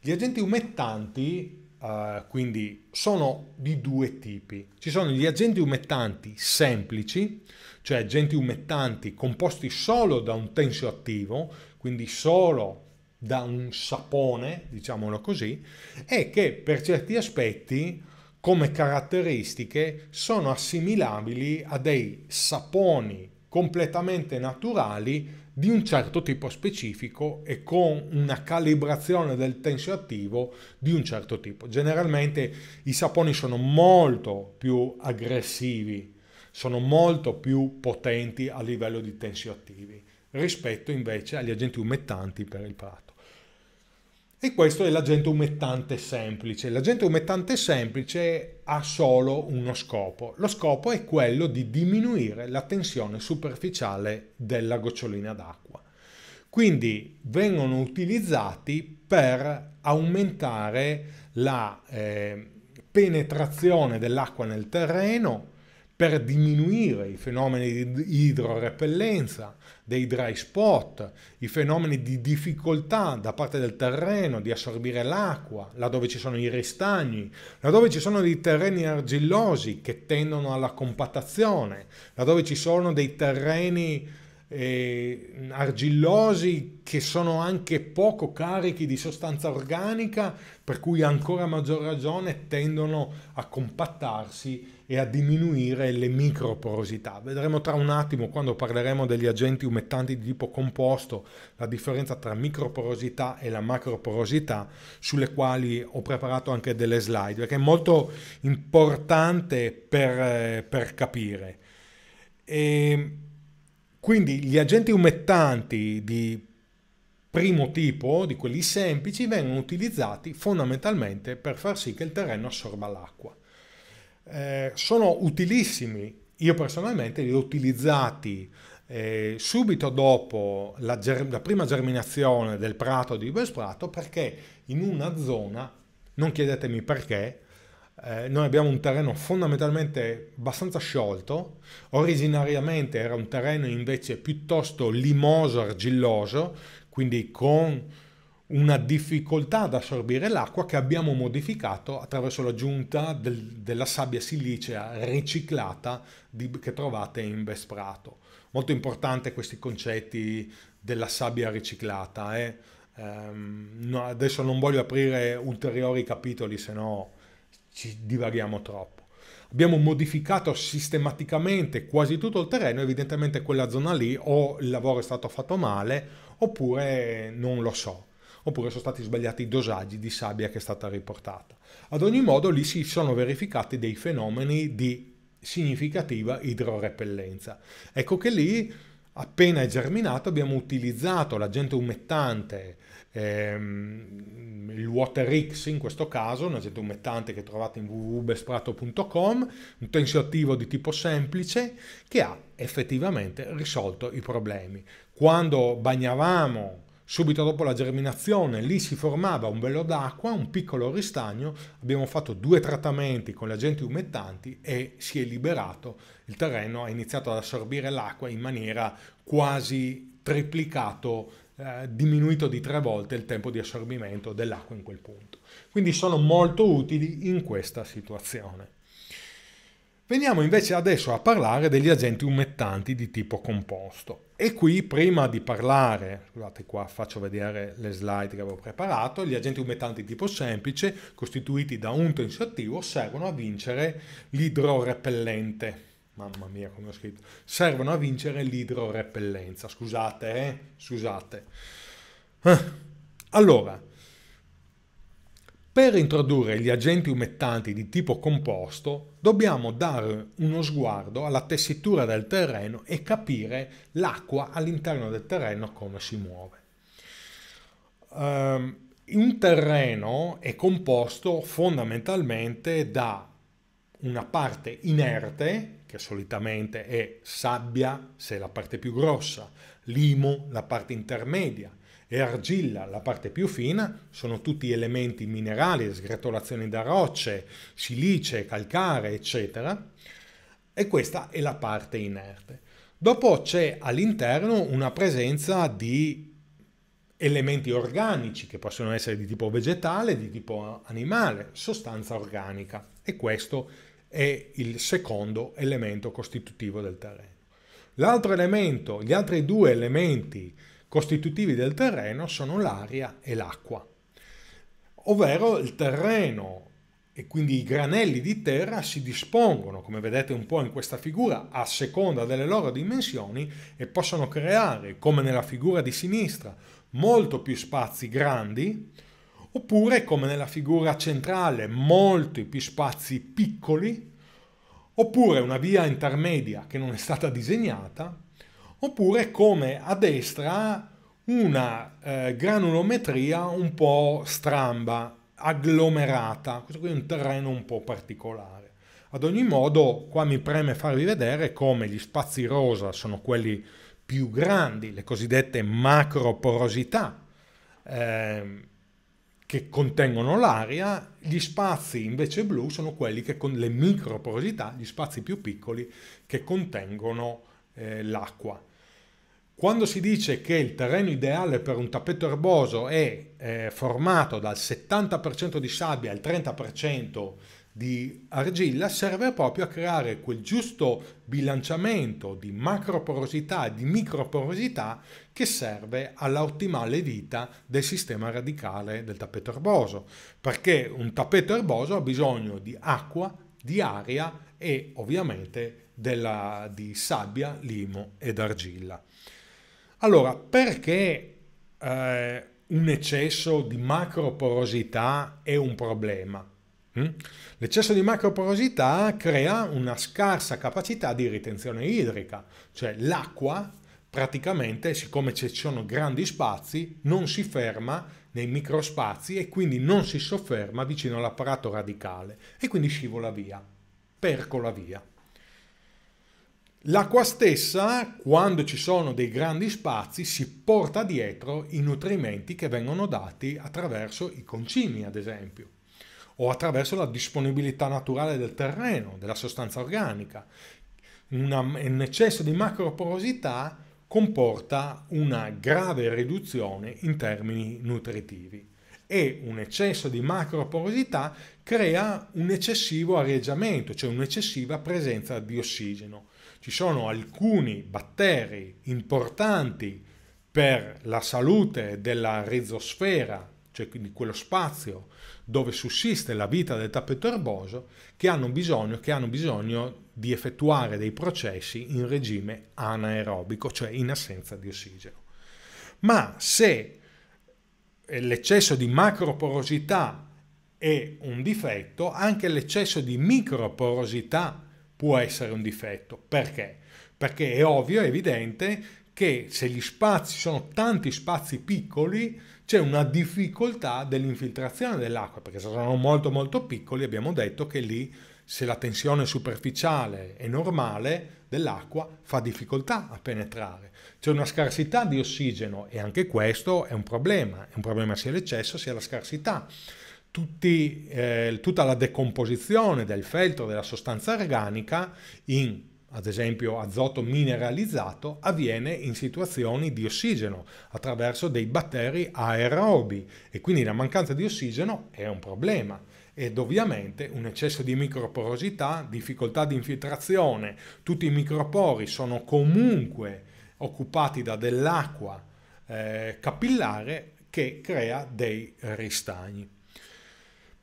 Gli agenti umettanti Uh, quindi sono di due tipi. Ci sono gli agenti umettanti semplici, cioè agenti umettanti composti solo da un tensioattivo, quindi solo da un sapone, diciamolo così, e che per certi aspetti come caratteristiche sono assimilabili a dei saponi completamente naturali di un certo tipo specifico e con una calibrazione del tensioattivo di un certo tipo. Generalmente i saponi sono molto più aggressivi, sono molto più potenti a livello di tensioattivi rispetto invece agli agenti umettanti per il prato. E questo è l'agente umettante semplice. L'agente umettante semplice ha solo uno scopo. Lo scopo è quello di diminuire la tensione superficiale della gocciolina d'acqua. Quindi vengono utilizzati per aumentare la eh, penetrazione dell'acqua nel terreno, per diminuire i fenomeni di idrorepellenza, dei dry spot, i fenomeni di difficoltà da parte del terreno di assorbire l'acqua, laddove ci sono i ristagni, laddove ci sono dei terreni argillosi che tendono alla compattazione, laddove ci sono dei terreni eh, argillosi che sono anche poco carichi di sostanza organica, per cui ancora maggior ragione tendono a compattarsi e a diminuire le microporosità. Vedremo tra un attimo, quando parleremo degli agenti umettanti di tipo composto, la differenza tra microporosità e la macroporosità, sulle quali ho preparato anche delle slide, perché è molto importante per, eh, per capire. E quindi gli agenti umettanti di primo tipo, di quelli semplici, vengono utilizzati fondamentalmente per far sì che il terreno assorba l'acqua. Eh, sono utilissimi, io personalmente li ho utilizzati eh, subito dopo la, la, prima germinazione del prato di Belsprato perché in una zona, non chiedetemi perché, eh, noi abbiamo un terreno fondamentalmente abbastanza sciolto, originariamente era un terreno invece piuttosto limoso, argilloso, quindi con una difficoltà ad assorbire l'acqua che abbiamo modificato attraverso l'aggiunta del, della sabbia silicea riciclata di, che trovate in Vesprato. Molto importante questi concetti della sabbia riciclata. Eh? Um, no, adesso non voglio aprire ulteriori capitoli, se no ci divaghiamo troppo. Abbiamo modificato sistematicamente quasi tutto il terreno, evidentemente quella zona lì o il lavoro è stato fatto male oppure non lo so, oppure sono stati sbagliati i dosaggi di sabbia che è stata riportata. Ad ogni modo lì si sono verificati dei fenomeni di significativa idrorepellenza. Ecco che lì appena è germinato abbiamo utilizzato l'agente umettante ehm, il WaterX in questo caso, un agente umettante che trovate in www.besprato.com, un tensioattivo di tipo semplice che ha effettivamente risolto i problemi. Quando bagnavamo subito dopo la germinazione lì si formava un velo d'acqua, un piccolo ristagno, abbiamo fatto due trattamenti con gli agenti umettanti e si è liberato il terreno, ha iniziato ad assorbire l'acqua in maniera quasi triplicato eh, diminuito di tre volte il tempo di assorbimento dell'acqua in quel punto. Quindi sono molto utili in questa situazione. Veniamo invece adesso a parlare degli agenti umettanti di tipo composto. E qui prima di parlare, scusate qua faccio vedere le slide che avevo preparato, gli agenti umettanti di tipo semplice, costituiti da un tensioattivo servono a vincere l'idrorepellente Mamma mia, come ho scritto. Servono a vincere l'idrorepellenza. Scusate, eh? Scusate. Eh. Allora, per introdurre gli agenti umettanti di tipo composto, dobbiamo dare uno sguardo alla tessitura del terreno e capire l'acqua all'interno del terreno come si muove. Um, un terreno è composto fondamentalmente da una parte inerte, che solitamente è sabbia, se è la parte più grossa, limo, la parte intermedia, e argilla, la parte più fina, sono tutti elementi minerali, sgretolazioni da rocce, silice, calcare, eccetera, e questa è la parte inerte. Dopo c'è all'interno una presenza di elementi organici che possono essere di tipo vegetale, di tipo animale, sostanza organica e questo è è il secondo elemento costitutivo del terreno. L'altro elemento, gli altri due elementi costitutivi del terreno sono l'aria e l'acqua, ovvero il terreno e quindi i granelli di terra si dispongono, come vedete un po' in questa figura, a seconda delle loro dimensioni e possono creare, come nella figura di sinistra, molto più spazi grandi, oppure come nella figura centrale molti più spazi piccoli, oppure una via intermedia che non è stata disegnata, oppure come a destra una eh, granulometria un po' stramba, agglomerata, questo qui è un terreno un po' particolare. Ad ogni modo, qua mi preme farvi vedere come gli spazi rosa sono quelli più grandi, le cosiddette macroporosità, eh, che contengono l'aria, gli spazi invece blu sono quelli che con le microporosità, gli spazi più piccoli che contengono eh, l'acqua. Quando si dice che il terreno ideale per un tappeto erboso è eh, formato dal 70% di sabbia al 30% di argilla serve proprio a creare quel giusto bilanciamento di macroporosità e di microporosità che serve alla ottimale vita del sistema radicale del tappeto erboso, perché un tappeto erboso ha bisogno di acqua, di aria e ovviamente della, di sabbia, limo ed argilla. Allora, perché eh, un eccesso di macroporosità è un problema? Mm? L'eccesso di macroporosità crea una scarsa capacità di ritenzione idrica, cioè l'acqua praticamente, siccome ci sono grandi spazi, non si ferma nei microspazi e quindi non si sofferma vicino all'apparato radicale e quindi scivola via, percola via. L'acqua stessa, quando ci sono dei grandi spazi, si porta dietro i nutrimenti che vengono dati attraverso i concimi, ad esempio o attraverso la disponibilità naturale del terreno, della sostanza organica. un eccesso di macroporosità comporta una grave riduzione in termini nutritivi e un eccesso di macroporosità crea un eccessivo arieggiamento, cioè un'eccessiva presenza di ossigeno. Ci sono alcuni batteri importanti per la salute della rizosfera cioè di quello spazio dove sussiste la vita del tappeto erboso, che hanno bisogno, che hanno bisogno di effettuare dei processi in regime anaerobico, cioè in assenza di ossigeno. Ma se eh, l'eccesso di macroporosità è un difetto, anche l'eccesso di microporosità può essere un difetto. Perché? Perché è ovvio, è evidente che se gli spazi sono tanti spazi piccoli, c'è una difficoltà dell'infiltrazione dell'acqua, perché se sono molto molto piccoli abbiamo detto che lì se la tensione superficiale è normale dell'acqua fa difficoltà a penetrare. C'è una scarsità di ossigeno e anche questo è un problema, è un problema sia l'eccesso sia la scarsità. Tutti, eh, tutta la decomposizione del feltro della sostanza organica in ad esempio azoto mineralizzato, avviene in situazioni di ossigeno attraverso dei batteri aerobi e quindi la mancanza di ossigeno è un problema ed ovviamente un eccesso di microporosità, difficoltà di infiltrazione, tutti i micropori sono comunque occupati da dell'acqua eh, capillare che crea dei ristagni.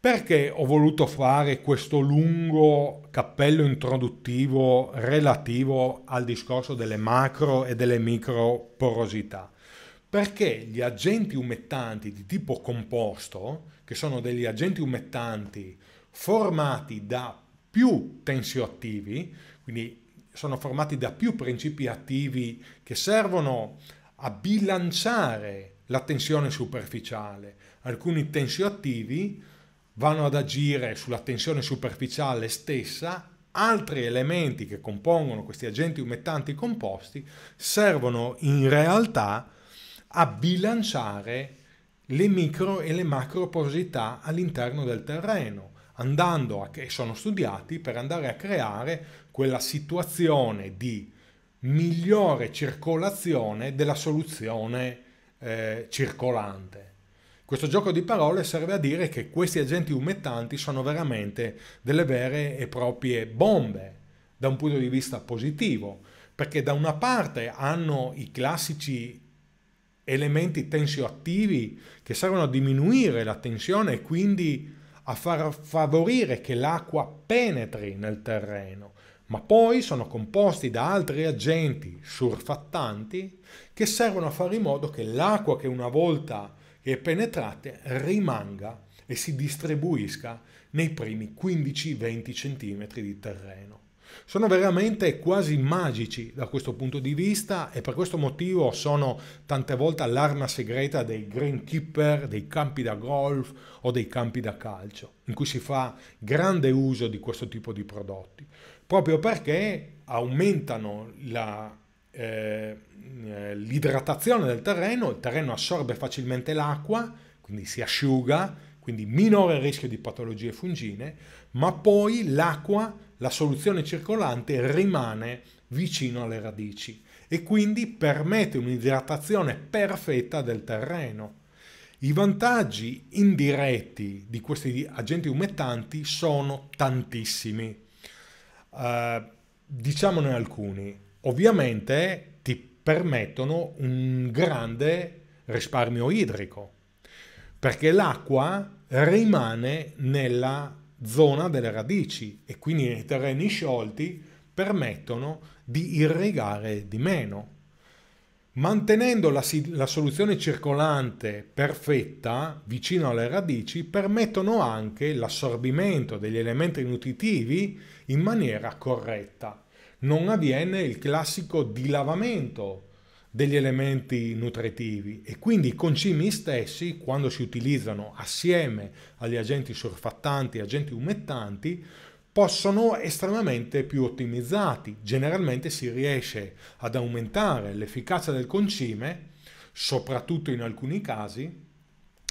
Perché ho voluto fare questo lungo cappello introduttivo relativo al discorso delle macro e delle micro porosità? Perché gli agenti umettanti di tipo composto, che sono degli agenti umettanti formati da più tensioattivi, quindi sono formati da più principi attivi che servono a bilanciare la tensione superficiale, alcuni tensioattivi vanno ad agire sulla tensione superficiale stessa, altri elementi che compongono questi agenti umettanti composti servono in realtà a bilanciare le micro e le macro porosità all'interno del terreno, andando a, che sono studiati per andare a creare quella situazione di migliore circolazione della soluzione eh, circolante. Questo gioco di parole serve a dire che questi agenti umettanti sono veramente delle vere e proprie bombe da un punto di vista positivo, perché da una parte hanno i classici elementi tensioattivi che servono a diminuire la tensione e quindi a far favorire che l'acqua penetri nel terreno, ma poi sono composti da altri agenti surfattanti che servono a fare in modo che l'acqua che una volta e penetrate rimanga e si distribuisca nei primi 15-20 cm di terreno. Sono veramente quasi magici da questo punto di vista e per questo motivo sono tante volte l'arma segreta dei greenkeeper, dei campi da golf o dei campi da calcio, in cui si fa grande uso di questo tipo di prodotti, proprio perché aumentano la eh, eh, l'idratazione del terreno, il terreno assorbe facilmente l'acqua, quindi si asciuga, quindi minore rischio di patologie fungine, ma poi l'acqua, la soluzione circolante, rimane vicino alle radici e quindi permette un'idratazione perfetta del terreno. I vantaggi indiretti di questi agenti umettanti sono tantissimi. Eh, diciamone alcuni ovviamente ti permettono un grande risparmio idrico, perché l'acqua rimane nella zona delle radici e quindi nei terreni sciolti permettono di irrigare di meno. Mantenendo la, la, soluzione circolante perfetta vicino alle radici permettono anche l'assorbimento degli elementi nutritivi in maniera corretta non avviene il classico dilavamento degli elementi nutritivi e quindi i concimi stessi, quando si utilizzano assieme agli agenti sorfattanti e agenti umettanti, possono estremamente più ottimizzati. Generalmente si riesce ad aumentare l'efficacia del concime, soprattutto in alcuni casi,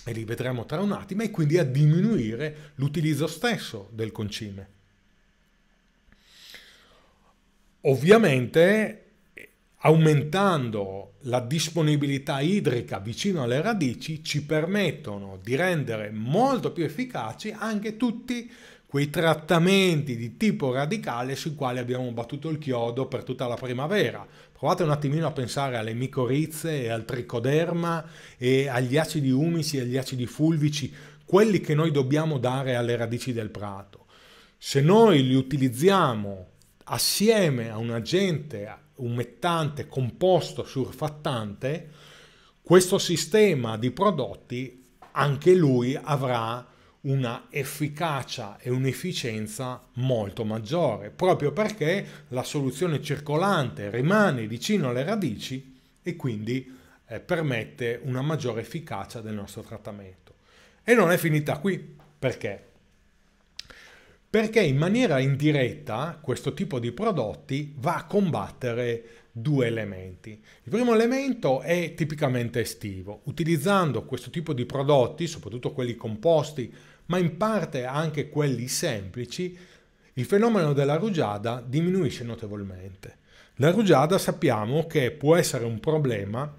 e li vedremo tra un attimo, e quindi a diminuire l'utilizzo stesso del concime. Ovviamente aumentando la disponibilità idrica vicino alle radici ci permettono di rendere molto più efficaci anche tutti quei trattamenti di tipo radicale sui quali abbiamo battuto il chiodo per tutta la primavera. Provate un attimino a pensare alle micorizze e al tricoderma e agli acidi umici e agli acidi fulvici, quelli che noi dobbiamo dare alle radici del prato. Se noi li utilizziamo assieme a un agente, umettante composto surfattante, questo sistema di prodotti anche lui avrà una efficacia e un'efficienza molto maggiore, proprio perché la soluzione circolante rimane vicino alle radici e quindi eh, permette una maggiore efficacia del nostro trattamento. E non è finita qui, perché perché in maniera indiretta questo tipo di prodotti va a combattere due elementi. Il primo elemento è tipicamente estivo. Utilizzando questo tipo di prodotti, soprattutto quelli composti, ma in parte anche quelli semplici, il fenomeno della rugiada diminuisce notevolmente. La rugiada sappiamo che può essere un problema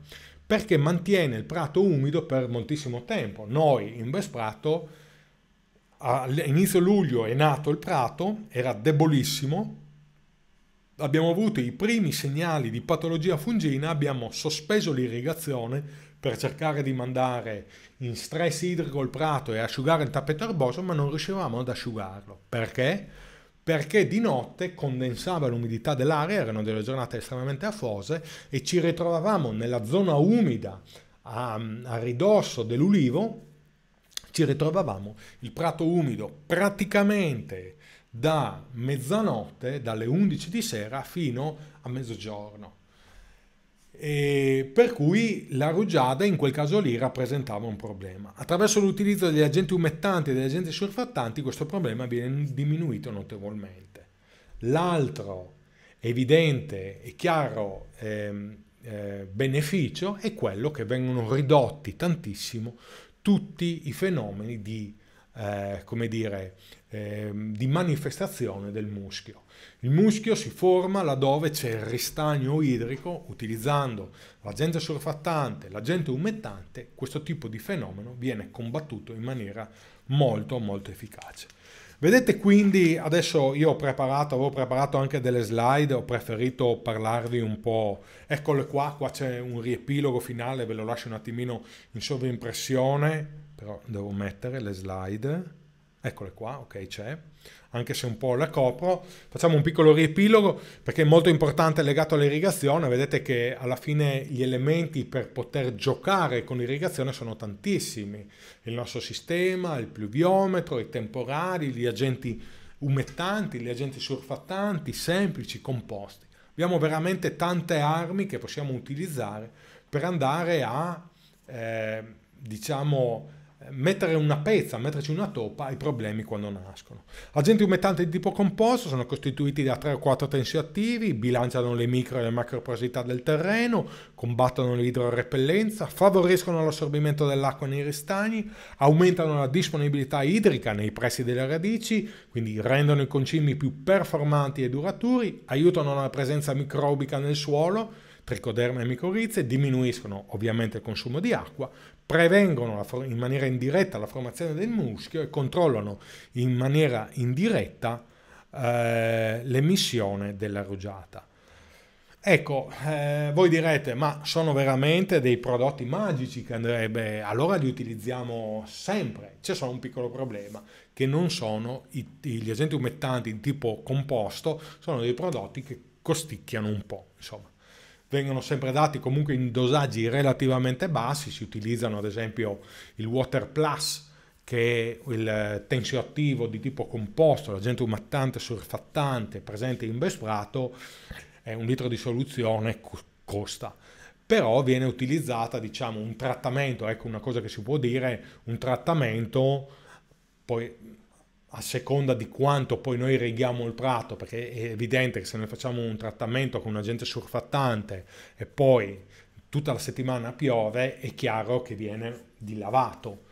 perché mantiene il prato umido per moltissimo tempo. Noi in Vesprato all'inizio luglio è nato il prato, era debolissimo, abbiamo avuto i primi segnali di patologia fungina, abbiamo sospeso l'irrigazione per cercare di mandare in stress idrico il prato e asciugare il tappeto erboso, ma non riuscivamo ad asciugarlo. Perché? Perché di notte condensava l'umidità dell'aria, erano delle giornate estremamente afose e ci ritrovavamo nella zona umida a, a ridosso dell'ulivo ci ritrovavamo il prato umido praticamente da mezzanotte, dalle 11 di sera fino a mezzogiorno. E per cui la rugiada in quel caso lì rappresentava un problema. Attraverso l'utilizzo degli agenti umettanti e degli agenti surfattanti questo problema viene diminuito notevolmente. L'altro evidente e chiaro eh, eh, beneficio è quello che vengono ridotti tantissimo tutti i fenomeni di, eh, come dire, eh, di manifestazione del muschio. Il muschio si forma laddove c'è il ristagno idrico, utilizzando l'agente surfattante, l'agente umettante, questo tipo di fenomeno viene combattuto in maniera molto molto efficace. Vedete quindi, adesso io ho preparato, avevo preparato anche delle slide, ho preferito parlarvi un po', eccole qua, qua c'è un riepilogo finale, ve lo lascio un attimino in sovrimpressione, però devo mettere le slide, eccole qua, ok c'è anche se un po' la copro. Facciamo un piccolo riepilogo perché è molto importante legato all'irrigazione. Vedete che alla fine gli elementi per poter giocare con l'irrigazione sono tantissimi. Il nostro sistema, il pluviometro, i temporali, gli agenti umettanti, gli agenti surfattanti, semplici, composti. Abbiamo veramente tante armi che possiamo utilizzare per andare a, eh, diciamo, mettere una pezza, metterci una toppa ai problemi quando nascono. Agenti umettanti di tipo composto sono costituiti da 3 o 4 tensioattivi, bilanciano le micro e le macro porosità del terreno, combattono l'idrorepellenza, favoriscono l'assorbimento dell'acqua nei ristagni, aumentano la disponibilità idrica nei pressi delle radici, quindi rendono i concimi più performanti e duraturi, aiutano la presenza microbica nel suolo, tricoderma e micorize, diminuiscono ovviamente il consumo di acqua, prevengono in maniera indiretta la formazione del muschio e controllano in maniera indiretta eh, l'emissione della rugiada. Ecco, eh, voi direte, ma sono veramente dei prodotti magici che andrebbe, allora li utilizziamo sempre. C'è solo un piccolo problema, che non sono i, gli agenti umettanti di tipo composto, sono dei prodotti che costicchiano un po', insomma vengono sempre dati comunque in dosaggi relativamente bassi, si utilizzano ad esempio il Water Plus che è il eh, tensioattivo di tipo composto, l'agente umattante surfattante presente in besprato, è un litro di soluzione costa però viene utilizzata diciamo un trattamento, ecco una cosa che si può dire, un trattamento poi a seconda di quanto poi noi reghiamo il prato, perché è evidente che se noi facciamo un trattamento con un agente surfattante e poi tutta la settimana piove, è chiaro che viene dilavato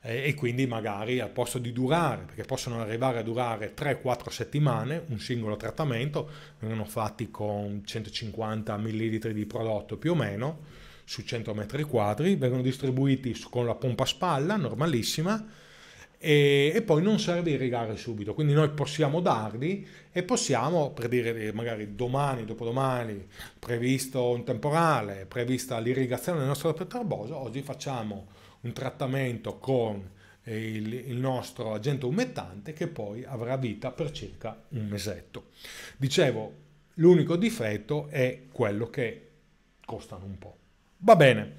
e quindi magari al posto di durare, perché possono arrivare a durare 3-4 settimane un singolo trattamento, vengono fatti con 150 ml di prodotto più o meno su 100 metri quadri, vengono distribuiti con la pompa a spalla normalissima e, e, poi non serve irrigare subito, quindi noi possiamo darli e possiamo, per dire eh, magari domani, dopodomani, previsto un temporale, prevista l'irrigazione del nostro terboso, oggi facciamo un trattamento con eh, il, il, nostro agente umettante che poi avrà vita per circa un mesetto. Dicevo, l'unico difetto è quello che costano un po'. Va bene.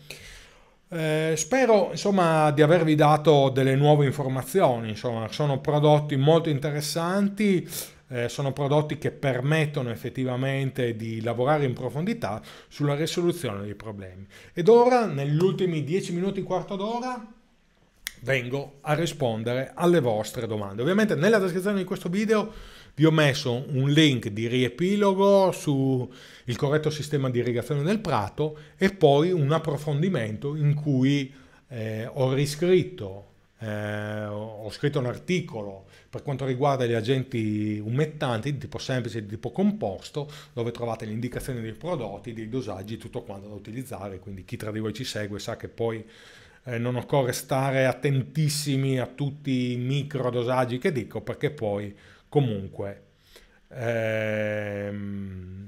Eh, spero insomma, di avervi dato delle nuove informazioni, insomma, sono prodotti molto interessanti, eh, sono prodotti che permettono effettivamente di lavorare in profondità sulla risoluzione dei problemi. Ed ora, negli ultimi 10 minuti, quarto d'ora, vengo a rispondere alle vostre domande. Ovviamente nella descrizione di questo video vi ho messo un link di riepilogo sul corretto sistema di irrigazione del prato e poi un approfondimento in cui eh, ho riscritto, eh, ho scritto un articolo per quanto riguarda gli agenti umettanti di tipo semplice e di tipo composto, dove trovate le indicazioni dei prodotti, dei dosaggi, tutto quanto da utilizzare, quindi chi tra di voi ci segue sa che poi eh, non occorre stare attentissimi a tutti i micro dosaggi che dico perché poi comunque... Ehm...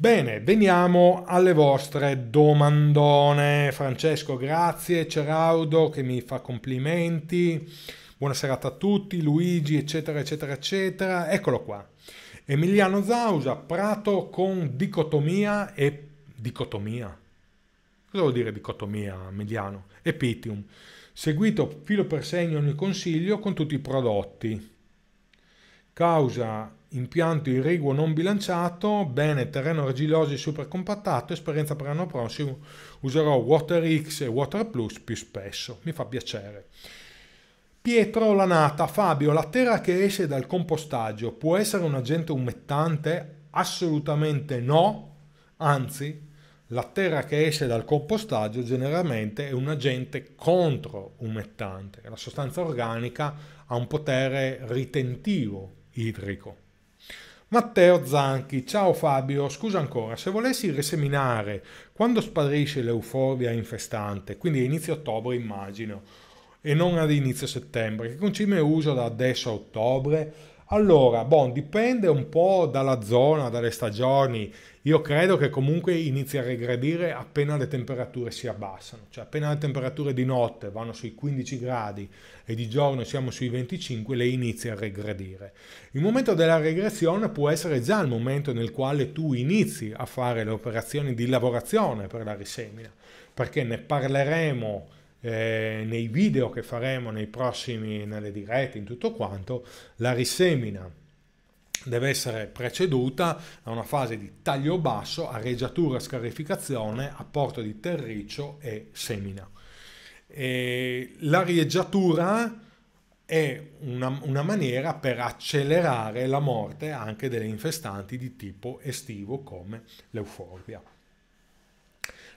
Bene, veniamo alle vostre domandone. Francesco, grazie. Ceraudo che mi fa complimenti. Buona serata a tutti. Luigi, eccetera, eccetera, eccetera. Eccolo qua. Emiliano Zausa, Prato con dicotomia e... Dicotomia? Cosa vuol dire dicotomia, mediano? Epitium. Seguito filo per segno ogni consiglio con tutti i prodotti. Causa impianto irriguo non bilanciato, bene terreno argilloso e super compattato, esperienza per l'anno prossimo, userò WaterX e Water Plus più spesso, mi fa piacere. Pietro Lanata, Fabio, la terra che esce dal compostaggio può essere un agente umettante? Assolutamente no, anzi la terra che esce dal compostaggio generalmente è un agente contro umettante. La sostanza organica ha un potere ritentivo idrico. Matteo Zanchi, ciao Fabio, scusa ancora, se volessi reseminare quando sparisce l'euforbia infestante, quindi a inizio ottobre immagino, e non ad inizio settembre, che concime uso da adesso a ottobre? Allora, bon, dipende un po' dalla zona, dalle stagioni, io credo che comunque inizi a regredire appena le temperature si abbassano, cioè appena le temperature di notte vanno sui 15 gradi e di giorno siamo sui 25, le inizi a regredire. Il momento della regressione può essere già il momento nel quale tu inizi a fare le operazioni di lavorazione per la risemina, perché ne parleremo eh, nei video che faremo nei prossimi, nelle dirette, in tutto quanto, la risemina deve essere preceduta da una fase di taglio basso, arreggiatura, scarificazione, apporto di terriccio e semina. E è una, una, maniera per accelerare la morte anche delle infestanti di tipo estivo come l'euforbia.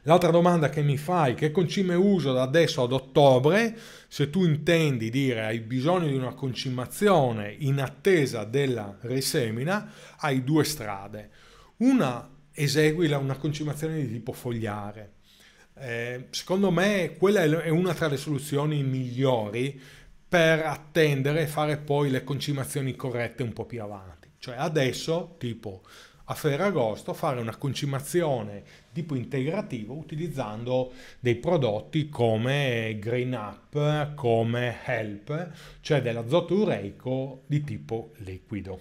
L'altra domanda che mi fai, che concime uso da adesso ad ottobre, se tu intendi dire hai bisogno di una concimazione in attesa della resemina, hai due strade. Una, esegui una concimazione di tipo fogliare. Eh, secondo me quella è una tra le soluzioni migliori per attendere e fare poi le concimazioni corrette un po' più avanti. Cioè adesso, tipo a Ferragosto fare una concimazione tipo integrativo utilizzando dei prodotti come Green Up, come Help, cioè dell'azoto ureico di tipo liquido.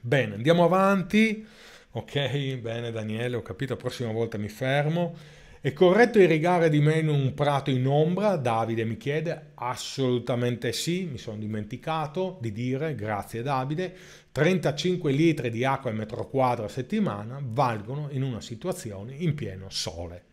Bene, andiamo avanti. Ok, bene Daniele, ho capito, la prossima volta mi fermo. È corretto irrigare di meno un prato in ombra? Davide mi chiede. Assolutamente sì, mi sono dimenticato di dire, grazie Davide, 35 litri di acqua al metro quadro a settimana valgono in una situazione in pieno sole.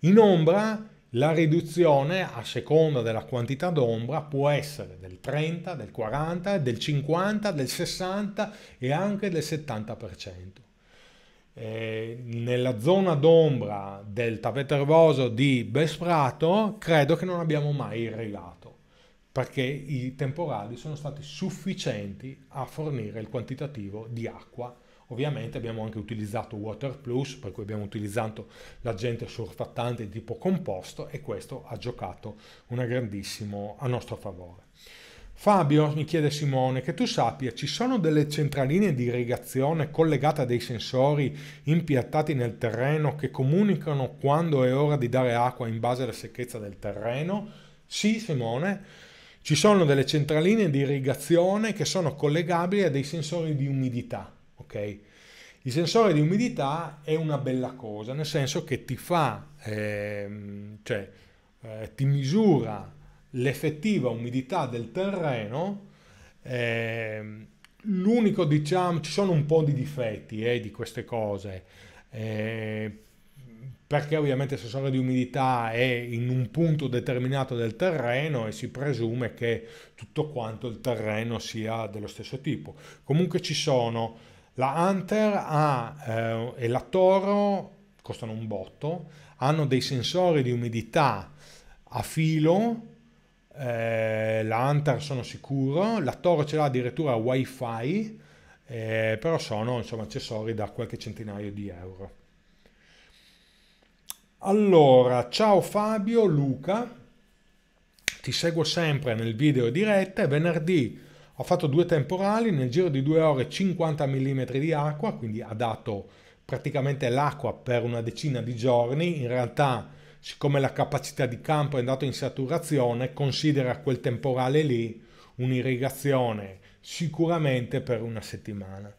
In ombra la riduzione a seconda della quantità d'ombra può essere del 30, del 40, del 50, del 60 e anche del 70% eh, nella zona d'ombra del tappeto erboso di Besprato, credo che non abbiamo mai irrigato perché i temporali sono stati sufficienti a fornire il quantitativo di acqua. Ovviamente abbiamo anche utilizzato Water Plus, per cui abbiamo utilizzato l'agente surfattante tipo composto e questo ha giocato un grandissimo a nostro favore. Fabio, mi chiede Simone, che tu sappia, ci sono delle centraline di irrigazione collegate a dei sensori impiattati nel terreno che comunicano quando è ora di dare acqua in base alla secchezza del terreno? Sì, Simone, ci sono delle centraline di irrigazione che sono collegabili a dei sensori di umidità, ok? Il sensore di umidità è una bella cosa, nel senso che ti fa, ehm, cioè, eh, ti misura l'effettiva umidità del terreno, eh, l'unico diciamo, ci sono un po' di difetti eh, di queste cose, eh, perché ovviamente il sensore di umidità è in un punto determinato del terreno e si presume che tutto quanto il terreno sia dello stesso tipo. Comunque ci sono la Hunter ha, eh, e la Toro, costano un botto, hanno dei sensori di umidità a filo eh, la Hunter sono sicuro, la Toro ce l'ha addirittura wifi, eh, però sono insomma, accessori da qualche centinaio di euro. Allora, ciao Fabio, Luca, ti seguo sempre nel video dirette, venerdì ho fatto due temporali nel giro di due ore 50 mm di acqua, quindi ha dato praticamente l'acqua per una decina di giorni, in realtà siccome la capacità di campo è andata in saturazione, considera quel temporale lì un'irrigazione sicuramente per una settimana.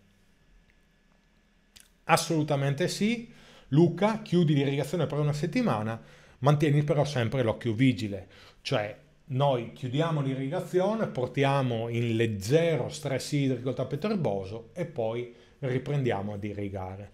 Assolutamente sì, Luca, chiudi l'irrigazione per una settimana, mantieni però sempre l'occhio vigile, cioè noi chiudiamo l'irrigazione, portiamo in leggero stress idrico il tappeto erboso e poi riprendiamo ad irrigare.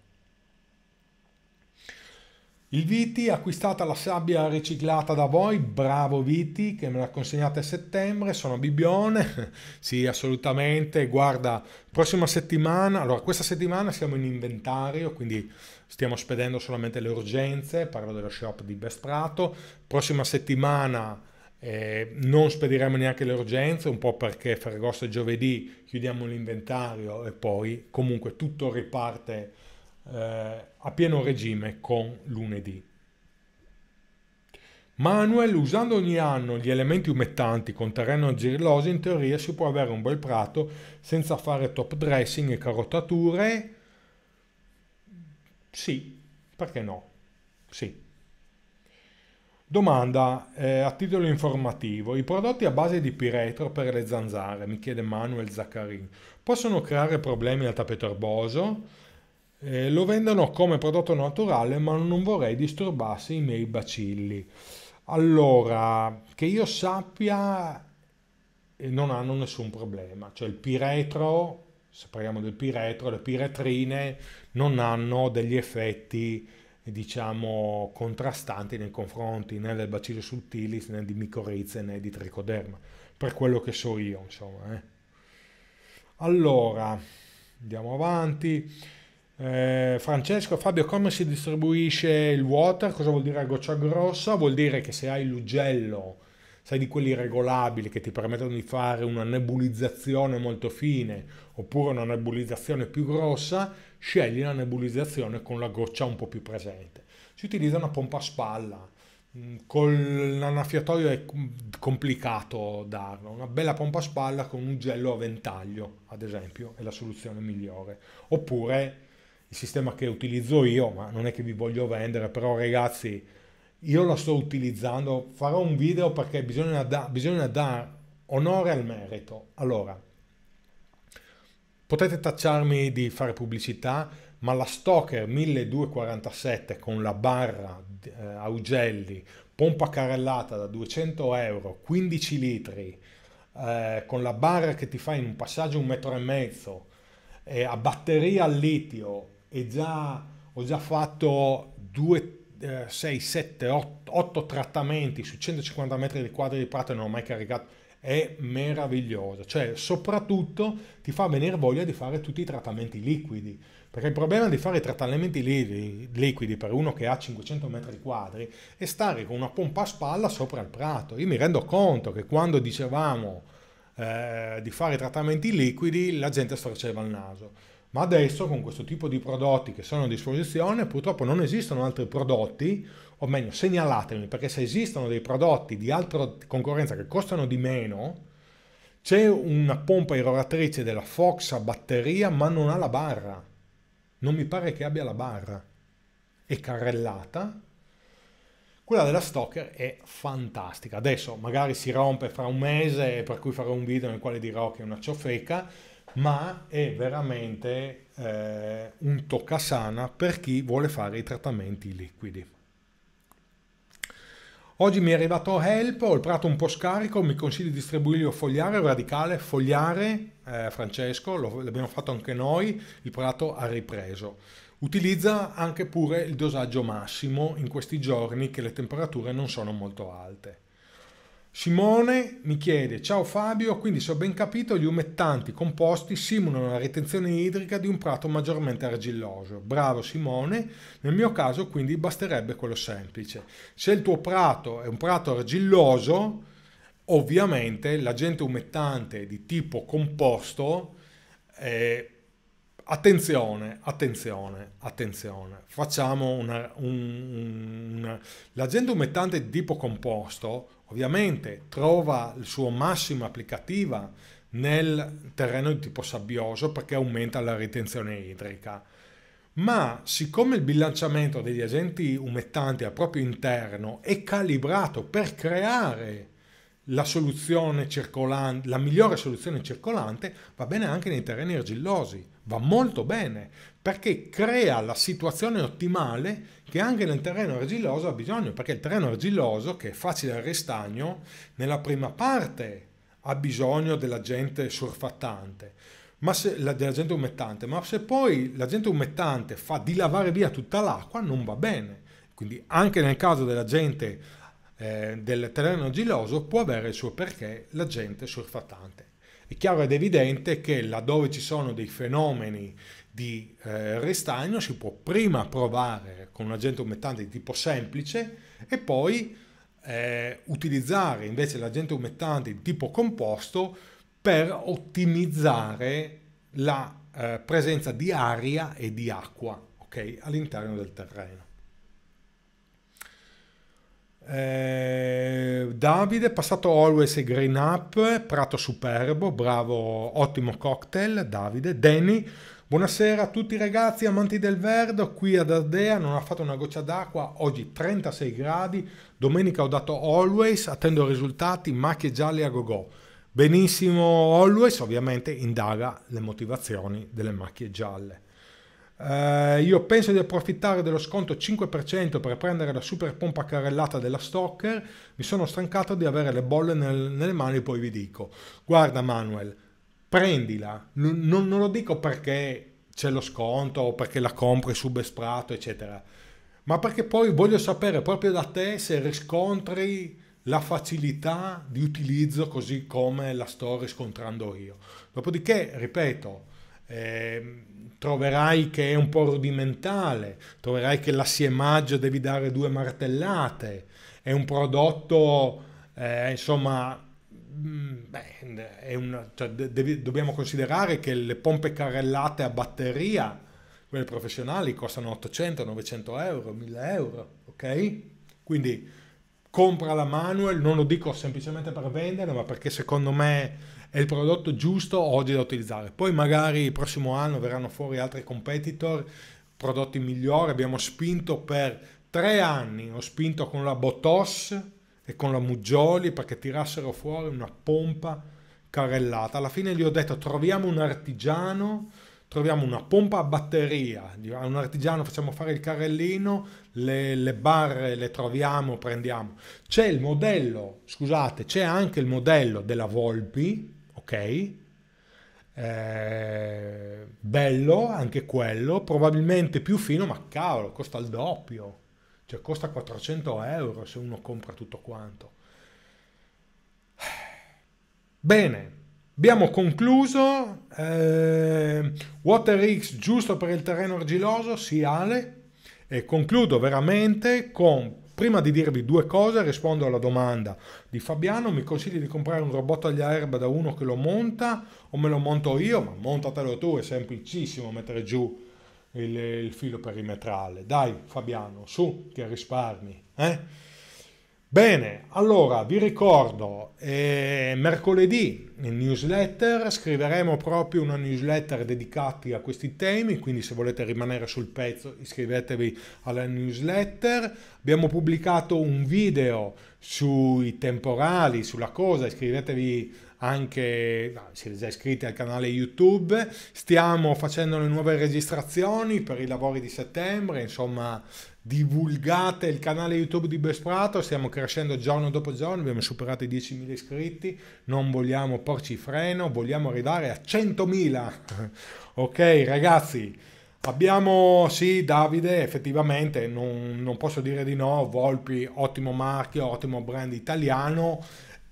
Il Viti, acquistata la sabbia riciclata da voi, bravo Viti che me l'ha consegnata a settembre, sono bibione, sì assolutamente, guarda, prossima settimana, allora questa settimana siamo in inventario, quindi stiamo spedendo solamente le urgenze, parlo dello shop di Best Prato, prossima settimana eh, non spediremo neanche le urgenze, un po' perché Ferragosto e giovedì chiudiamo l'inventario e poi comunque tutto riparte eh, a pieno regime con lunedì. Manuel, usando ogni anno gli elementi umettanti con terreno girloso, in teoria si può avere un bel prato senza fare top dressing e carottature? Sì, perché no? Sì. Domanda eh, a titolo informativo. I prodotti a base di piretro per le zanzare, mi chiede Manuel Zaccarin, possono creare problemi al tappeto erboso? Eh, lo vendono come prodotto naturale, ma non vorrei disturbarsi i miei bacilli. Allora, che io sappia, eh, non hanno nessun problema. Cioè il piretro, se parliamo del piretro, le piretrine non hanno degli effetti diciamo contrastanti nei confronti né del bacillo subtilis né di micorize né di tricoderma per quello che so io insomma eh. allora andiamo avanti eh, Francesco, Fabio, come si distribuisce il water? Cosa vuol dire a goccia grossa? Vuol dire che se hai l'ugello, sai di quelli regolabili che ti permettono di fare una nebulizzazione molto fine oppure una nebulizzazione più grossa, scegli la nebulizzazione con la goccia un po' più presente. Si utilizza una pompa a spalla. Mm, con l'annaffiatoio è complicato darlo, una bella pompa a spalla con un ugello a ventaglio, ad esempio, è la soluzione migliore. Oppure il sistema che utilizzo io, ma non è che vi voglio vendere, però ragazzi, io la sto utilizzando, farò un video perché bisogna, da, bisogna dare onore al merito. Allora, potete tacciarmi di fare pubblicità, ma la Stoker 1247 con la barra eh, Augelli, pompa carrellata da 200 euro, 15 litri, eh, con la barra che ti fa in un passaggio un metro e mezzo, eh, a batteria al litio, e già, ho già fatto 2, 6, 7, 8 trattamenti su 150 metri quadri di prato e non ho mai caricato è meravigliosa, cioè soprattutto ti fa venire voglia di fare tutti i trattamenti liquidi, perché il problema di fare i trattamenti liquidi per uno che ha 500 metri quadri è stare con una pompa a spalla sopra il prato. Io mi rendo conto che quando dicevamo eh, di fare trattamenti liquidi la gente storceva il naso ma adesso con questo tipo di prodotti che sono a disposizione purtroppo non esistono altri prodotti, o meglio segnalatemi perché se esistono dei prodotti di altra concorrenza che costano di meno, c'è una pompa irrogatrice della Fox a batteria ma non ha la barra, non mi pare che abbia la barra, è carrellata. Quella della Stoker è fantastica. Adesso magari si rompe fra un mese, per cui farò un video nel quale dirò che è una ciofeca, ma è veramente eh, un toccasana per chi vuole fare i trattamenti liquidi. Oggi mi è arrivato help, ho il prato un po' scarico, mi consigli di distribuirlo fogliare o radicale? Fogliare, eh, Francesco, l'abbiamo fatto anche noi, il prato ha ripreso. Utilizza anche pure il dosaggio massimo in questi giorni che le temperature non sono molto alte. Simone mi chiede, ciao Fabio, quindi se ho ben capito gli umettanti composti simulano la ritenzione idrica di un prato maggiormente argilloso. Bravo Simone, nel mio caso quindi basterebbe quello semplice. Se il tuo prato è un prato argilloso, ovviamente l'agente umettante di tipo composto eh, attenzione, attenzione, attenzione. Facciamo una, un, un, una... L'agente umettante di tipo composto Ovviamente trova il suo massimo applicativa nel terreno di tipo sabbioso perché aumenta la ritenzione idrica. Ma siccome il bilanciamento degli agenti umettanti al proprio interno è calibrato per creare la soluzione circolante, la migliore soluzione circolante va bene anche nei terreni argillosi, va molto bene perché crea la situazione ottimale che anche nel terreno argilloso ha bisogno, perché il terreno argilloso, che è facile al restagno, nella prima parte ha bisogno della gente surfattante, ma se, la, gente umettante, ma se poi la gente umettante fa dilavare via tutta l'acqua non va bene. Quindi anche nel caso della dell'agente eh, del terreno argilloso può avere il suo perché l'agente surfattante. È chiaro ed evidente che laddove ci sono dei fenomeni di eh, restagno si può prima provare con un agente umettante di tipo semplice e poi eh, utilizzare invece l'agente umettante di tipo composto per ottimizzare la eh, presenza di aria e di acqua okay, all'interno del terreno. Eh, Davide, passato Always e Green Up, Prato Superbo, bravo, ottimo cocktail, Davide. Danny, buonasera a tutti ragazzi, amanti del verde, qui ad Ardea non ha fatto una goccia d'acqua, oggi 36 gradi, domenica ho dato Always, attendo i risultati, macchie gialle a gogo. Benissimo Always, ovviamente indaga le motivazioni delle macchie gialle. Eh, io penso di approfittare dello sconto 5% per prendere la super pompa carrellata della Stocker. Mi sono stancato di avere le bolle nel, nelle mani e poi vi dico, guarda Manuel, prendila. N- non, non, lo dico perché c'è lo sconto o perché la compri su Besprato, eccetera, ma perché poi voglio sapere proprio da te se riscontri la facilità di utilizzo così come la sto riscontrando io. Dopodiché, ripeto, eh, troverai che è un po' rudimentale, troverai che l'assiemaggio devi dare due martellate, è un prodotto, eh, insomma, mm, beh, una, cioè, devi, dobbiamo considerare che le pompe carrellate a batteria, quelle professionali, costano 800, 900 euro, 1000 euro, ok? Quindi compra la manual, non lo dico semplicemente per vendere, ma perché secondo me è il prodotto giusto oggi da utilizzare. Poi magari il prossimo anno verranno fuori altri competitor, prodotti migliori. Abbiamo spinto per tre anni, ho spinto con la Botos e con la Muggioli perché tirassero fuori una pompa carrellata. Alla fine gli ho detto troviamo un artigiano troviamo una pompa a batteria, a un artigiano facciamo fare il carrellino, le, le, barre le troviamo, prendiamo. C'è il modello, scusate, c'è anche il modello della Volpi, ok? Eh, bello anche quello, probabilmente più fino, ma cavolo, costa il doppio, cioè costa 400 euro se uno compra tutto quanto. Bene, abbiamo concluso. Eh, WaterX giusto per il terreno argiloso, sì Ale. E concludo veramente con Prima di dirvi due cose, rispondo alla domanda di Fabiano: mi consigli di comprare un robot agli erba da uno che lo monta o me lo monto io? Ma montatelo tu, è semplicissimo mettere giù il, il filo perimetrale. Dai, Fabiano, su, che risparmi. Eh? Bene, allora vi ricordo, eh, mercoledì nel newsletter scriveremo proprio una newsletter dedicata a questi temi, quindi se volete rimanere sul pezzo iscrivetevi alla newsletter. Abbiamo pubblicato un video sui temporali, sulla cosa, iscrivetevi anche no, siete già iscritti al canale YouTube, stiamo facendo le nuove registrazioni per i lavori di settembre, insomma divulgate il canale YouTube di Besprato, stiamo crescendo giorno dopo giorno, abbiamo superato i 10.000 iscritti, non vogliamo porci freno, vogliamo arrivare a 100.000. ok ragazzi, abbiamo sì Davide, effettivamente non, non, posso dire di no, Volpi ottimo marchio, ottimo brand italiano,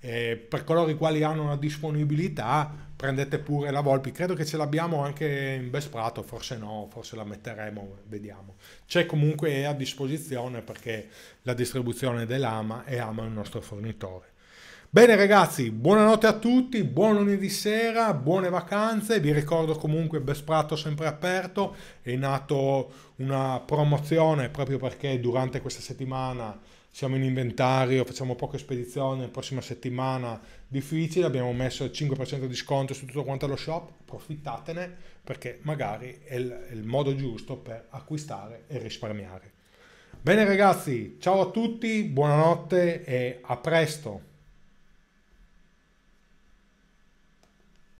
eh, per coloro i quali hanno una disponibilità prendete pure la Volpi. Credo che ce l'abbiamo anche in Besprato, forse no, forse la metteremo, vediamo. C'è comunque a disposizione perché la distribuzione dell'AMA e AMA il nostro fornitore. Bene ragazzi, buonanotte a tutti, buon lunedì sera, buone vacanze, vi ricordo comunque Besprato sempre aperto, è nato una promozione proprio perché durante questa settimana siamo in inventario, facciamo poche spedizioni, la prossima settimana difficile, abbiamo messo il 5% di sconto su tutto quanto lo shop, approfittatene perché magari è il, è il modo giusto per acquistare e risparmiare. Bene ragazzi, ciao a tutti, buonanotte e a presto!